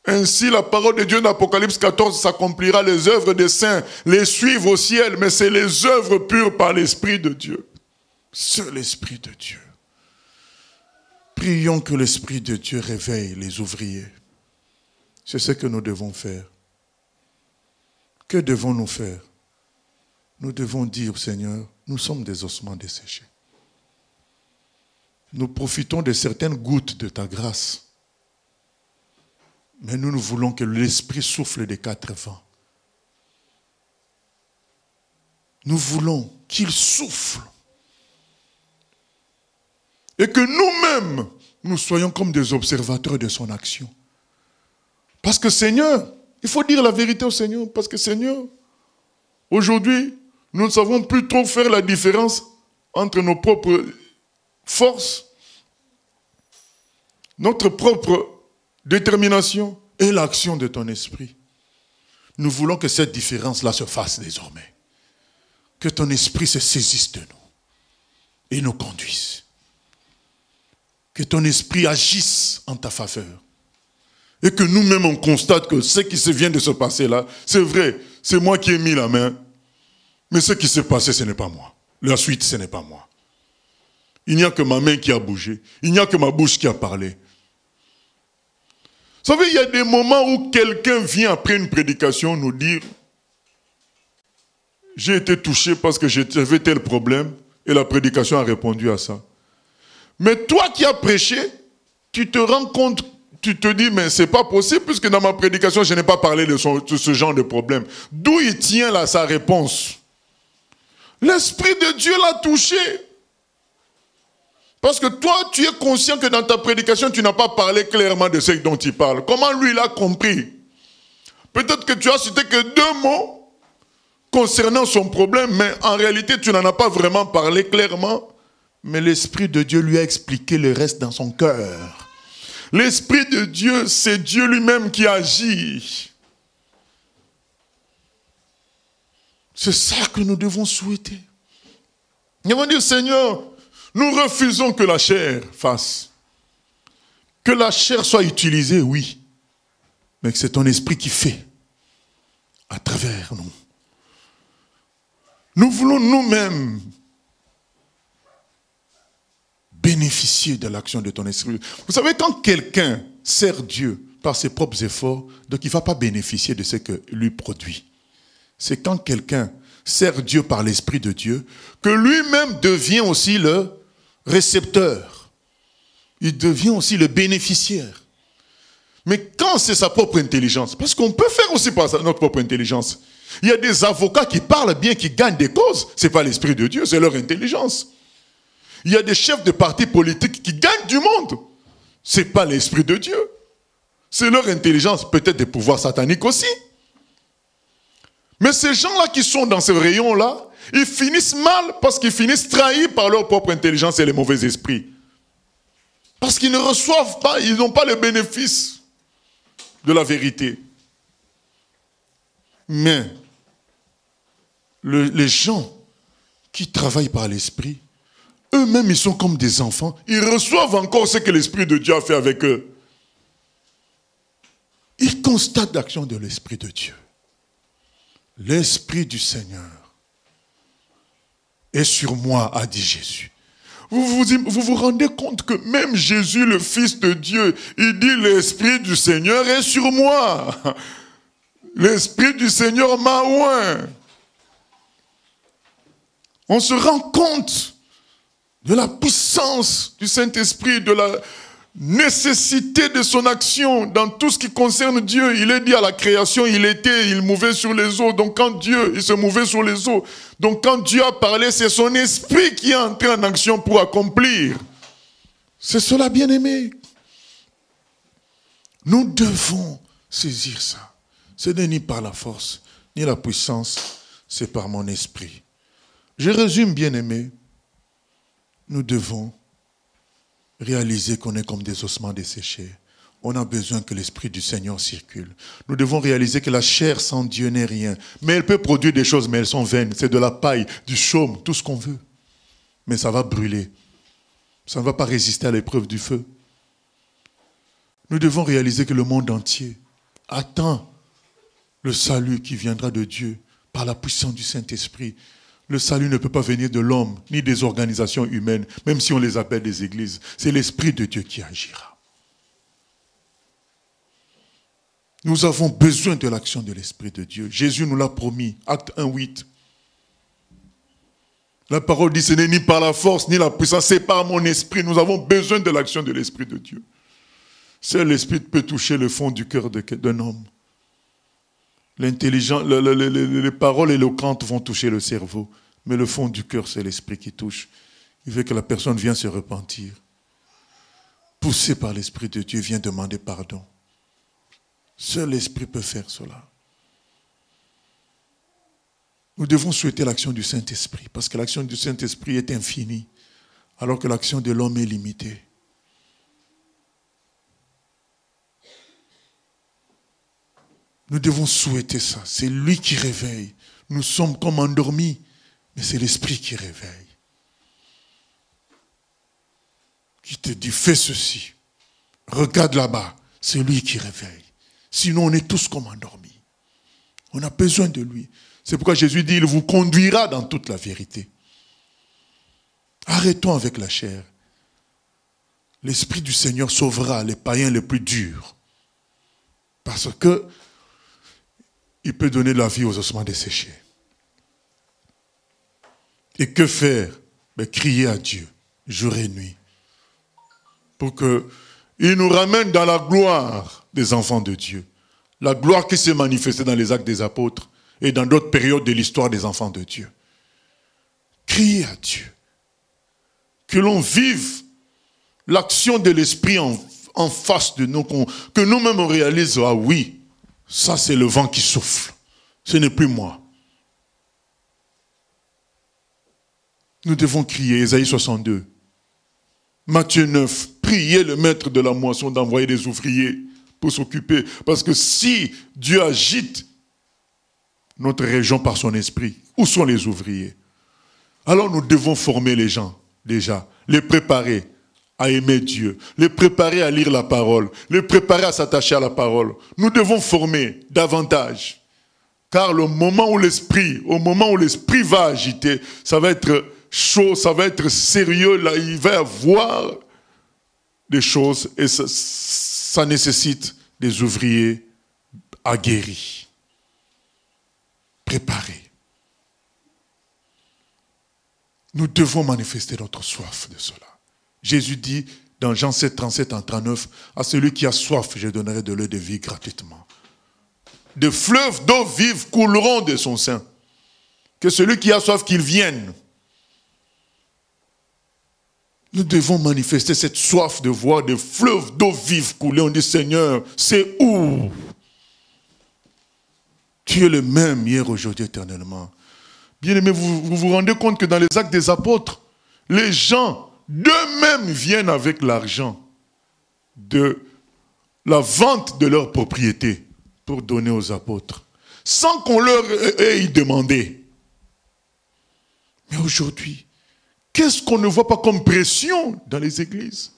Ainsi, la parole de Dieu d'Apocalypse 14 s'accomplira, les œuvres des saints les suivent au ciel, mais c'est les œuvres pures par l'Esprit de Dieu. Seul l'Esprit de Dieu. Prions que l'Esprit de Dieu réveille les ouvriers. C'est ce que nous devons faire. Que devons-nous faire Nous devons dire Seigneur, nous sommes des ossements desséchés. Nous profitons de certaines gouttes de ta grâce. Mais nous, nous voulons que l'Esprit souffle des quatre vents. Nous voulons qu'il souffle et que nous-mêmes, nous soyons comme des observateurs de son action. Parce que Seigneur, il faut dire la vérité au Seigneur, parce que Seigneur, aujourd'hui, nous ne savons plus trop faire la différence entre nos propres forces, notre propre détermination et l'action de ton esprit. Nous voulons que cette différence-là se fasse désormais. Que ton esprit se saisisse de nous et nous conduise que ton esprit agisse en ta faveur. Et que nous-mêmes, on constate que ce qui se vient de se passer là, c'est vrai, c'est moi qui ai mis la main. Mais ce qui s'est passé, ce n'est pas moi. La suite, ce n'est pas moi. Il n'y a que ma main qui a bougé. Il n'y a que ma bouche qui a parlé. Vous savez, il y a des moments où quelqu'un vient après une prédication nous dire, j'ai été touché parce que j'avais tel problème, et la prédication a répondu à ça. Mais toi qui as prêché, tu te rends compte, tu te dis, mais c'est pas possible, puisque dans ma prédication, je n'ai pas parlé de, ce genre de problème. D'où il tient là sa réponse L'Esprit de Dieu l'a touché. Parce que toi, tu es conscient que dans ta prédication, tu n'as pas parlé clairement de ce dont il parle. Comment lui, il compris Peut-être que tu as cité que deux mots concernant son problème, mais en réalité, tu n'en as pas vraiment parlé clairement mais l'Esprit de Dieu lui a expliqué le reste dans son cœur. L'Esprit de Dieu, c'est Dieu lui-même qui agit. C'est ça que nous devons souhaiter. Nous devons dire, Seigneur, nous refusons que la chair fasse. Que la chair soit utilisée, oui. Mais que c'est ton esprit qui fait à travers nous. Nous voulons nous-mêmes bénéficier de l'action de ton esprit. Vous savez, quand quelqu'un sert Dieu par ses propres efforts, donc il ne va pas bénéficier de ce que lui produit. C'est quand quelqu'un sert Dieu par l'Esprit de Dieu que lui-même devient aussi le récepteur. Il devient aussi le bénéficiaire. Mais quand c'est sa propre intelligence, parce qu'on peut faire aussi par notre propre intelligence. Il y a des avocats qui parlent bien, qui gagnent des causes. Ce n'est pas l'Esprit de Dieu, c'est leur intelligence. Il y a des chefs de partis politiques qui gagnent du monde. Ce n'est pas l'Esprit de Dieu. C'est leur intelligence, peut-être des pouvoirs sataniques aussi. Mais ces gens-là qui sont dans ces rayons-là, ils finissent mal parce qu'ils finissent trahis par leur propre intelligence et les mauvais esprits. Parce qu'ils ne reçoivent pas, ils n'ont pas le bénéfice de la vérité. Mais les gens qui travaillent par l'esprit, eux-mêmes, ils sont comme des enfants. Ils reçoivent encore ce que l'Esprit de Dieu a fait avec eux. Ils constatent l'action de l'Esprit de Dieu. L'Esprit du Seigneur est sur moi, a dit Jésus. Vous vous, vous rendez compte que même Jésus, le Fils de Dieu, il dit l'Esprit du Seigneur est sur moi. L'Esprit du Seigneur m'a oint. On se rend compte de la puissance du Saint-Esprit, de la nécessité de son action dans tout ce qui concerne Dieu. Il est dit à la création, il était, il mouvait sur les eaux. Donc quand Dieu, il se mouvait sur les eaux. Donc quand Dieu a parlé, c'est son esprit qui est entré en action pour accomplir. C'est cela, bien-aimé. Nous devons saisir ça. Ce n'est ni par la force, ni la puissance, c'est par mon esprit. Je résume, bien-aimé nous devons réaliser qu'on est comme des ossements desséchés. On a besoin que l'Esprit du Seigneur circule. Nous devons réaliser que la chair sans Dieu n'est rien. Mais elle peut produire des choses, mais elles sont vaines. C'est de la paille, du chaume, tout ce qu'on veut. Mais ça va brûler. Ça ne va pas résister à l'épreuve du feu. Nous devons réaliser que le monde entier attend le salut qui viendra de Dieu par la puissance du Saint-Esprit. Le salut ne peut pas venir de l'homme ni des organisations humaines, même si on les appelle des églises. C'est l'Esprit de Dieu qui agira. Nous avons besoin de l'action de l'Esprit de Dieu. Jésus nous l'a promis, acte 1, 8. La parole dit, ce n'est ni par la force ni la puissance, c'est par mon esprit. Nous avons besoin de l'action de l'Esprit de Dieu. Seul l'Esprit peut toucher le fond du cœur d'un homme. L'intelligent, les paroles éloquentes vont toucher le cerveau, mais le fond du cœur, c'est l'esprit qui touche. Il veut que la personne vienne se repentir. poussé par l'Esprit de Dieu, vient demander pardon. Seul l'Esprit peut faire cela. Nous devons souhaiter l'action du Saint-Esprit, parce que l'action du Saint-Esprit est infinie, alors que l'action de l'homme est limitée. Nous devons souhaiter ça. C'est lui qui réveille. Nous sommes comme endormis, mais c'est l'Esprit qui réveille. Qui te dit, fais ceci. Regarde là-bas. C'est lui qui réveille. Sinon, on est tous comme endormis. On a besoin de lui. C'est pourquoi Jésus dit, il vous conduira dans toute la vérité. Arrêtons avec la chair. L'Esprit du Seigneur sauvera les païens les plus durs. Parce que il peut donner la vie aux ossements desséchés. Et que faire Mais Crier à Dieu jour et nuit pour qu'il nous ramène dans la gloire des enfants de Dieu. La gloire qui s'est manifestée dans les actes des apôtres et dans d'autres périodes de l'histoire des enfants de Dieu. Crier à Dieu. Que l'on vive l'action de l'Esprit en, en, face de nous, que nous-mêmes on réalise, ah oui, ça, c'est le vent qui souffle. Ce n'est plus moi. Nous devons crier, Esaïe 62. Matthieu 9, priez le maître de la moisson d'envoyer des ouvriers pour s'occuper. Parce que si Dieu agite notre région par son esprit, où sont les ouvriers Alors nous devons former les gens déjà, les préparer à aimer Dieu, les préparer à lire la parole, les préparer à s'attacher à la parole. Nous devons former davantage. Car le moment où l'esprit, au moment où l'esprit va agiter, ça va être chaud, ça va être sérieux, là, il va y avoir des choses et ça, ça nécessite des ouvriers aguerris, préparés. Nous devons manifester notre soif de cela. Jésus dit dans Jean 7, 37 39, à celui qui a soif, je donnerai de l'eau de vie gratuitement. Des fleuves d'eau vive couleront de son sein. Que celui qui a soif, qu'il vienne. Nous devons manifester cette soif de voir des fleuves d'eau vive couler. On dit, Seigneur, c'est où Tu es le même hier, aujourd'hui, éternellement. Bien aimé, vous vous rendez compte que dans les actes des apôtres, les gens d'eux-mêmes viennent avec l'argent de la vente de leur propriété pour donner aux apôtres, sans qu'on leur ait demandé. Mais aujourd'hui, qu'est-ce qu'on ne voit pas comme pression dans les églises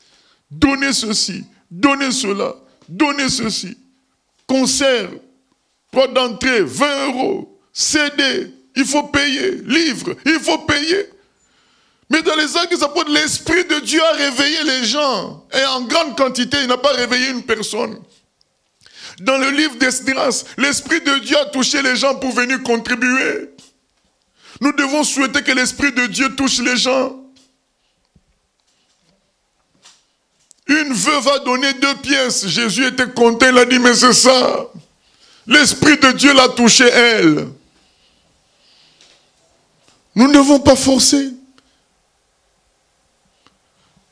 Donner ceci, donner cela, donner ceci. Concert, droit d'entrée, 20 euros, CD, il faut payer, livre, il faut payer. Mais dans les actes apôtres, l'Esprit de Dieu a réveillé les gens. Et en grande quantité, il n'a pas réveillé une personne. Dans le livre d'Esdras, l'Esprit de Dieu a touché les gens pour venir contribuer. Nous devons souhaiter que l'Esprit de Dieu touche les gens. Une veuve a donné deux pièces. Jésus était content, il a dit, mais c'est ça. L'Esprit de Dieu l'a touché, elle. Nous ne devons pas forcer.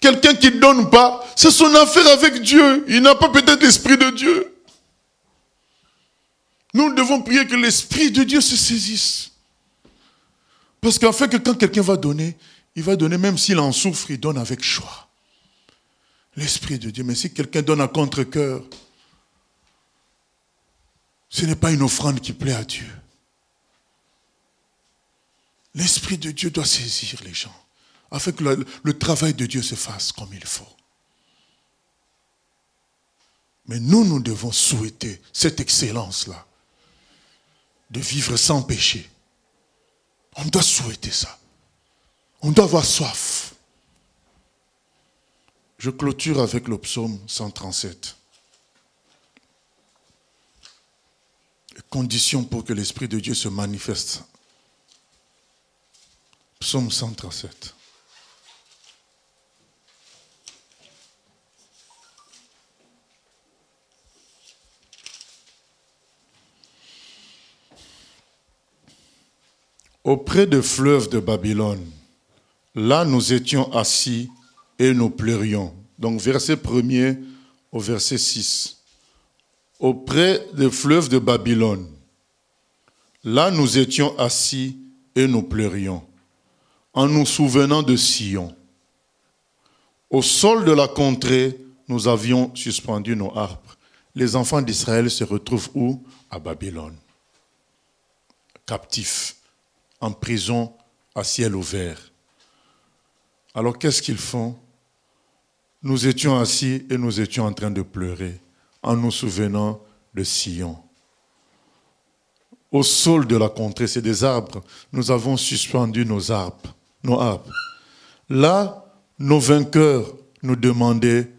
Quelqu'un qui ne donne pas, c'est son affaire avec Dieu. Il n'a pas peut-être l'Esprit de Dieu. Nous devons prier que l'Esprit de Dieu se saisisse. Parce qu'en fait, quand quelqu'un va donner, il va donner même s'il en souffre, il donne avec choix. L'Esprit de Dieu. Mais si quelqu'un donne à contre-coeur, ce n'est pas une offrande qui plaît à Dieu. L'Esprit de Dieu doit saisir les gens afin que le, travail de Dieu se fasse comme il faut. Mais nous, nous devons souhaiter cette excellence-là, de vivre sans péché. On doit souhaiter ça. On doit avoir soif. Je clôture avec le psaume 137. Condition pour que l'Esprit de Dieu se manifeste. Psaume 137. Auprès des fleuves de Babylone, là nous étions assis et nous pleurions. Donc verset 1 au verset 6. Auprès des fleuves de Babylone, là nous étions assis et nous pleurions, en nous souvenant de Sion. Au sol de la contrée, nous avions suspendu nos arbres. Les enfants d'Israël se retrouvent où À Babylone, captifs en prison à ciel ouvert. Alors qu'est-ce qu'ils font Nous étions assis et nous étions en train de pleurer en nous souvenant de Sion. Au sol de la contrée, c'est des arbres. Nous avons suspendu nos arbres, nos arbres. Là, nos vainqueurs nous demandaient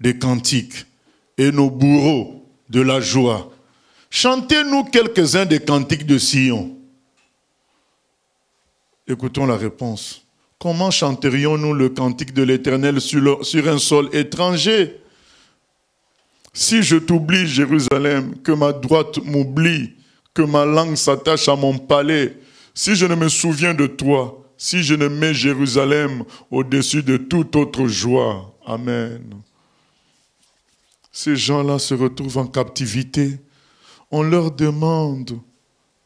des cantiques et nos bourreaux de la joie. Chantez-nous quelques-uns des cantiques de Sion. Écoutons la réponse. Comment chanterions-nous le cantique de l'Éternel sur, un sol étranger Si je t'oublie, Jérusalem, que ma droite m'oublie, que ma langue s'attache à mon palais, si je ne me souviens de toi, si je ne mets Jérusalem au-dessus de toute autre joie. Amen. Ces gens-là se retrouvent en captivité. On leur demande,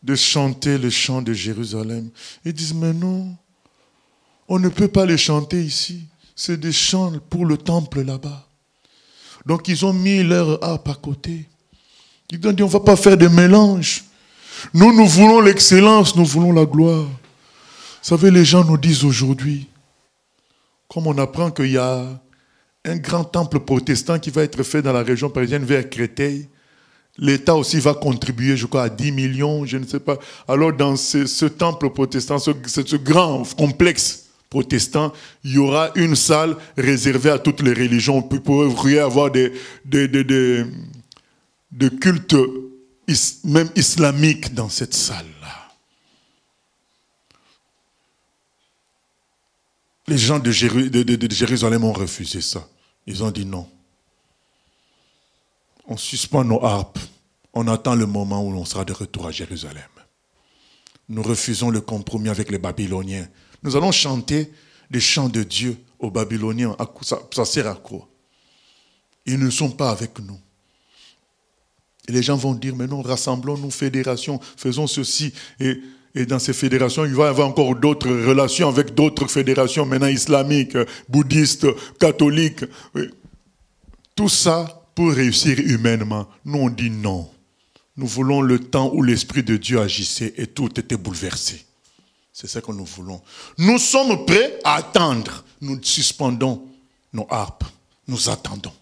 de chanter le chant de Jérusalem. Ils disent, mais non, on ne peut pas les chanter ici. C'est des chants pour le temple là-bas. Donc ils ont mis leur harpe à côté. Ils ont dit, on ne va pas faire de mélange. Nous, nous voulons l'excellence, nous voulons la gloire. Vous savez, les gens nous disent aujourd'hui, comme on apprend qu'il y a un grand temple protestant qui va être fait dans la région parisienne vers Créteil, L'État aussi va contribuer, je crois, à 10 millions, je ne sais pas. Alors, dans ce, temple protestant, ce, ce, grand complexe protestant, il y aura une salle réservée à toutes les religions. Vous y avoir des, des, cultes même islamiques dans cette salle-là. Les gens de Jérusalem ont refusé ça. Ils ont dit non on suspend nos harpes, on attend le moment où l'on sera de retour à Jérusalem. Nous refusons le compromis avec les Babyloniens. Nous allons chanter des chants de Dieu aux Babyloniens. Ça, sert à quoi Ils ne sont pas avec nous. Et les gens vont dire, mais non, rassemblons-nous, fédérations, faisons ceci. Et, et dans ces fédérations, il va y avoir encore d'autres relations avec d'autres fédérations maintenant islamiques, bouddhistes, catholiques. Tout ça pour réussir humainement. Nous, on dit non. Nous voulons le temps où l'Esprit de Dieu agissait et tout était bouleversé. C'est ça que nous voulons. Nous sommes prêts à attendre. Nous suspendons nos harpes. Nous attendons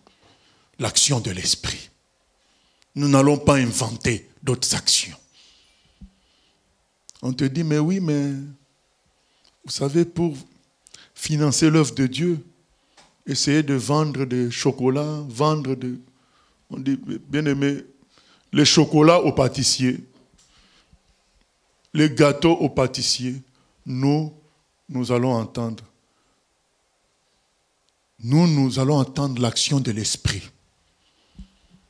l'action de l'Esprit. Nous n'allons pas inventer d'autres actions. On te dit, mais oui, mais vous savez, pour financer l'œuvre de Dieu, essayer de vendre des chocolats, vendre de... On dit, bien aimé, les chocolats aux pâtissiers, les gâteaux aux pâtissiers, nous, nous allons entendre. Nous, nous allons entendre l'action de l'Esprit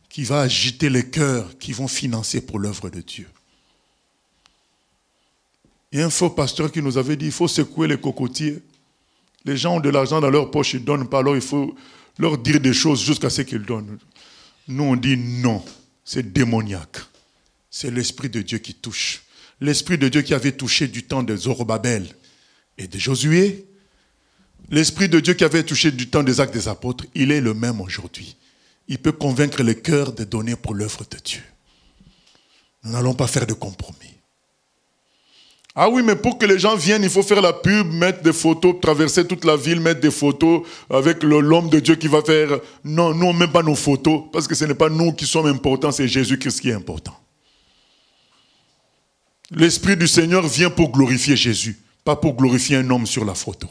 qui va agiter les cœurs qui vont financer pour l'œuvre de Dieu. Il y a un faux pasteur qui nous avait dit, il faut secouer les cocotiers. Les gens ont de l'argent dans leur poche, ils ne donnent pas, alors il faut leur dire des choses jusqu'à ce qu'ils donnent. Nous, on dit non, c'est démoniaque. C'est l'Esprit de Dieu qui touche. L'Esprit de Dieu qui avait touché du temps de Zorobabel et de Josué. L'Esprit de Dieu qui avait touché du temps des actes des apôtres, il est le même aujourd'hui. Il peut convaincre le cœur de donner pour l'œuvre de Dieu. Nous n'allons pas faire de compromis. Ah oui, mais pour que les gens viennent, il faut faire la pub, mettre des photos, traverser toute la ville, mettre des photos avec l'homme de Dieu qui va faire. Non, non, même pas nos photos, parce que ce n'est pas nous qui sommes importants, c'est Jésus-Christ qui est important. L'Esprit du Seigneur vient pour glorifier Jésus, pas pour glorifier un homme sur la photo.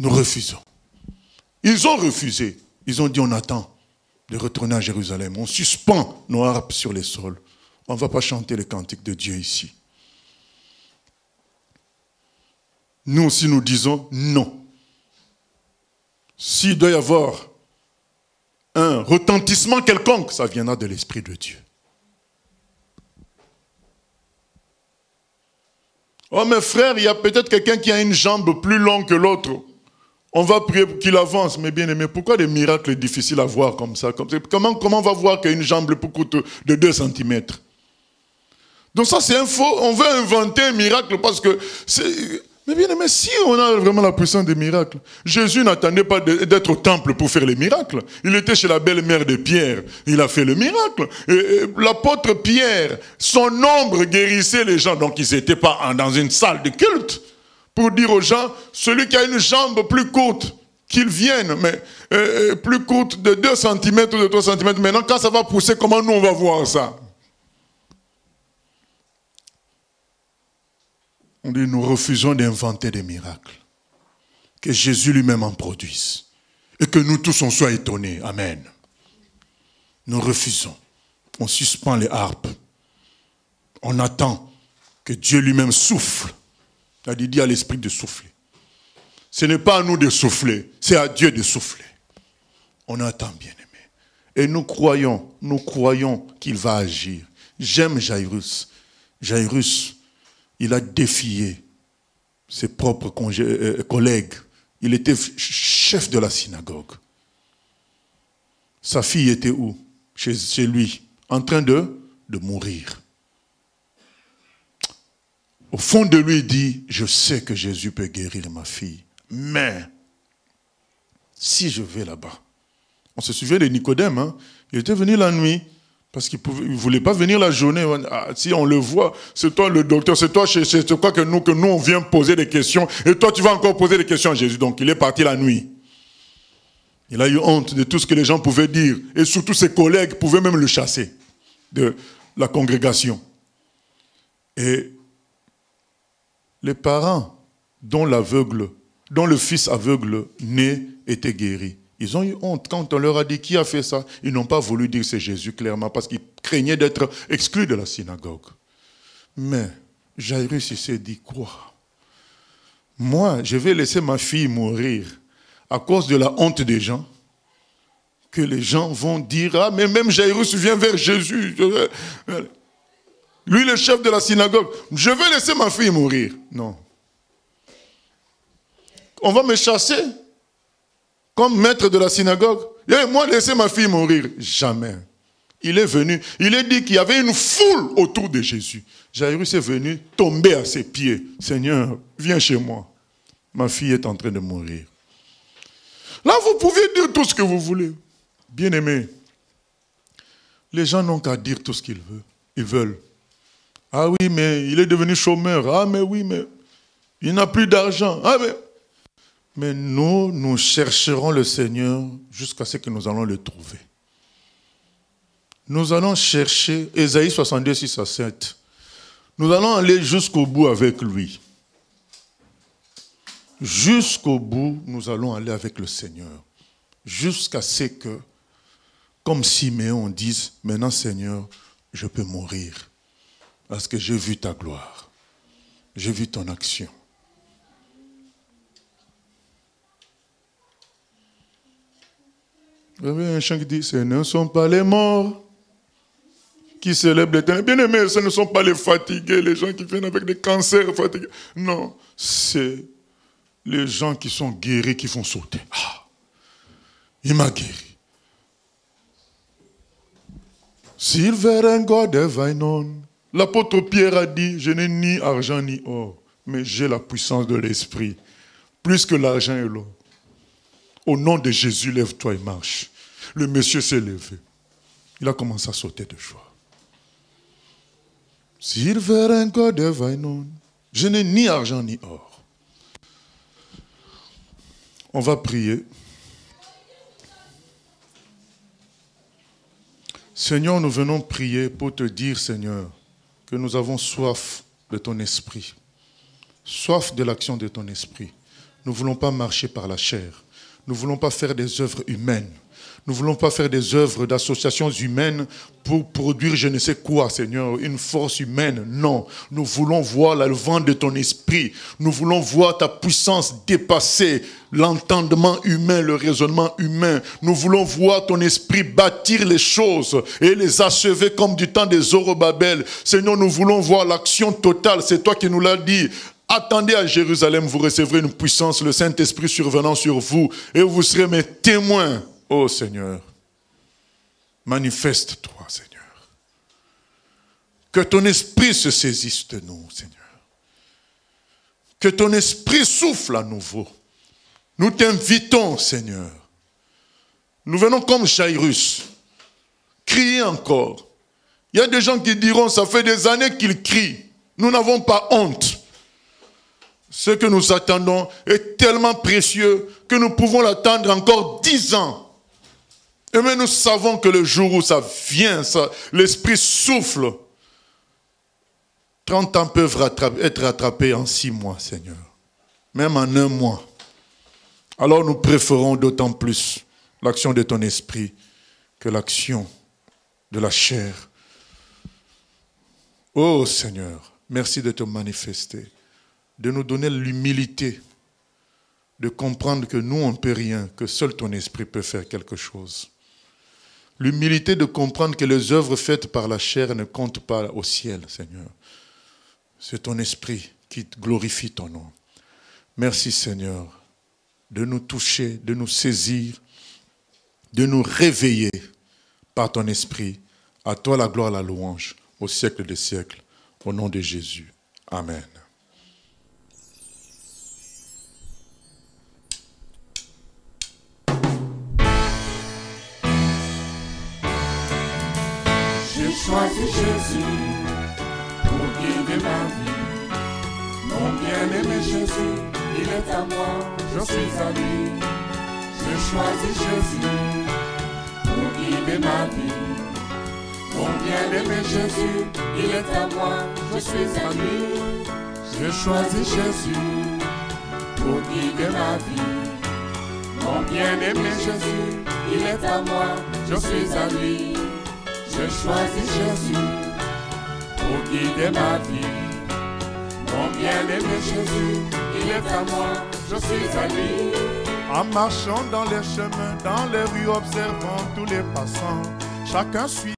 Nous refusons. Ils ont refusé. Ils ont dit on attend de retourner à Jérusalem. On suspend nos harpes sur les sols. On ne va pas chanter les cantiques de Dieu ici. nous aussi nous disons non. S'il doit y avoir un retentissement quelconque, ça viendra de l'Esprit de Dieu. Oh mes frères, il y a peut-être quelqu'un qui a une jambe plus longue que l'autre. On va prier pour qu'il avance. Mais bien aimé, pourquoi des miracles difficiles à voir comme ça, comment, comment on va voir qu'il une jambe plus courte de 2 cm Donc ça c'est un faux. On veut inventer un miracle parce que c'est mais bien aimé, si on a vraiment la puissance des miracles, Jésus n'attendait pas d'être au temple pour faire les miracles. Il était chez la belle-mère de Pierre. Il a fait le miracle. L'apôtre Pierre, son ombre guérissait les gens. Donc ils n'étaient pas dans une salle de culte pour dire aux gens, celui qui a une jambe plus courte, qu'il vienne, mais euh, euh, plus courte de 2 cm ou de 3 cm. Maintenant, quand ça va pousser, comment nous on va voir ça On dit, nous refusons d'inventer des miracles. Que Jésus lui-même en produise. Et que nous tous, en soit étonnés. Amen. Nous refusons. On suspend les harpes. On attend que Dieu lui-même souffle. C'est-à-dire, dit à l'Esprit de souffler. Ce n'est pas à nous de souffler, c'est à Dieu de souffler. On attend, bien-aimé. Et nous croyons, nous croyons qu'il va agir. J'aime Jairus. Jairus, il a défié ses propres euh, euh, collègues. Il était chef de la synagogue. Sa fille était où chez, lui, en train de, de mourir. Au fond de lui, il dit, je sais que Jésus peut guérir ma fille, mais si je vais là-bas, on se souvient de Nicodème, hein. il était venu la nuit, parce qu'il ne voulait pas venir la journée. Ah, si on le voit, c'est toi le docteur, c'est toi, c'est quoi que nous, que nous, on vient poser des questions. Et toi, tu vas encore poser des questions à Jésus. Donc, il est parti la nuit. Il a eu honte de tout ce que les gens pouvaient dire. Et surtout, ses collègues pouvaient même le chasser de la congrégation. Et les parents dont l'aveugle, dont le fils aveugle né était guéri, ils ont eu honte quand on leur a dit qui a fait ça. Ils n'ont pas voulu dire c'est Jésus clairement parce qu'ils craignaient d'être exclus de la synagogue. Mais Jairus, il s'est dit quoi Moi, je vais laisser ma fille mourir à cause de la honte des gens. Que les gens vont dire, ah, mais même Jairus vient vers Jésus. Lui, le chef de la synagogue, je vais laisser ma fille mourir. Non. On va me chasser comme maître de la synagogue. Et moi, laissez ma fille mourir. Jamais. Il est venu. Il est dit qu'il y avait une foule autour de Jésus. Jairus est venu tomber à ses pieds. Seigneur, viens chez moi. Ma fille est en train de mourir. Là, vous pouvez dire tout ce que vous voulez. Bien-aimé, les gens n'ont qu'à dire tout ce qu'ils veulent. Ils veulent. Ah oui, mais il est devenu chômeur. Ah mais oui, mais il n'a plus d'argent. Ah mais mais nous, nous chercherons le Seigneur jusqu'à ce que nous allons le trouver. Nous allons chercher Ésaïe 62, 6 à 7. Nous allons aller jusqu'au bout avec lui. Jusqu'au bout, nous allons aller avec le Seigneur. Jusqu'à ce que, comme Siméon, on dise, maintenant Seigneur, je peux mourir. Parce que j'ai vu ta gloire. J'ai vu ton action. Vous avez un chant qui dit Ce ne sont pas les morts qui célèbrent l'éternel. Bien aimé, ce ne sont pas les fatigués, les gens qui viennent avec des cancers fatigués. Non, c'est les gens qui sont guéris qui font sauter. Ah, il m'a guéri. Silver and God L'apôtre Pierre a dit Je n'ai ni argent ni or, mais j'ai la puissance de l'esprit, plus que l'argent et l'or. Au nom de Jésus, lève-toi et marche. Le monsieur s'est levé. Il a commencé à sauter de joie. S'il de Vainon, je n'ai ni argent ni or. On va prier. Seigneur, nous venons prier pour te dire, Seigneur, que nous avons soif de ton esprit, soif de l'action de ton esprit. Nous ne voulons pas marcher par la chair. Nous ne voulons pas faire des œuvres humaines. Nous ne voulons pas faire des œuvres d'associations humaines pour produire je ne sais quoi, Seigneur, une force humaine. Non, nous voulons voir la levante de ton esprit. Nous voulons voir ta puissance dépasser l'entendement humain, le raisonnement humain. Nous voulons voir ton esprit bâtir les choses et les achever comme du temps des Babel. Seigneur, nous voulons voir l'action totale. C'est toi qui nous l'as dit. Attendez à Jérusalem, vous recevrez une puissance, le Saint-Esprit survenant sur vous, et vous serez mes témoins Oh Seigneur, manifeste-toi, Seigneur. Que ton esprit se saisisse de nous, Seigneur. Que ton esprit souffle à nouveau. Nous t'invitons, Seigneur. Nous venons comme Jairus, crier encore. Il y a des gens qui diront, ça fait des années qu'ils crient. Nous n'avons pas honte. Ce que nous attendons est tellement précieux que nous pouvons l'attendre encore dix ans et mais nous savons que le jour où ça vient, l'esprit souffle. 30 ans peuvent être rattrapés en six mois, Seigneur. Même en un mois. Alors nous préférons d'autant plus l'action de ton esprit que l'action de la chair. Oh Seigneur, merci de te manifester, de nous donner l'humilité de comprendre que nous, on ne peut rien, que seul ton esprit peut faire quelque chose. L'humilité de comprendre que les œuvres faites par la chair ne comptent pas au ciel, Seigneur. C'est ton esprit qui glorifie ton nom. Merci, Seigneur, de nous toucher, de nous saisir, de nous réveiller par ton esprit. À toi la gloire, la louange, au siècle des siècles. Au nom de Jésus. Amen. Choisis Jésus pour guider ma vie. Mon bien-aimé Jésus, il est à moi, je suis à lui. Je choisis Jésus pour guider ma vie. Mon bien-aimé Jésus, il est à moi, je suis à lui. Je choisis Jésus pour guider ma vie. Mon bien-aimé Jésus, il est à moi, je suis à lui. Je choisis Jésus pour guider ma vie. Mon bien-aimé Jésus, il est à moi, je suis à lui. En marchant dans les chemins, dans les rues, observant tous les passants, chacun suit.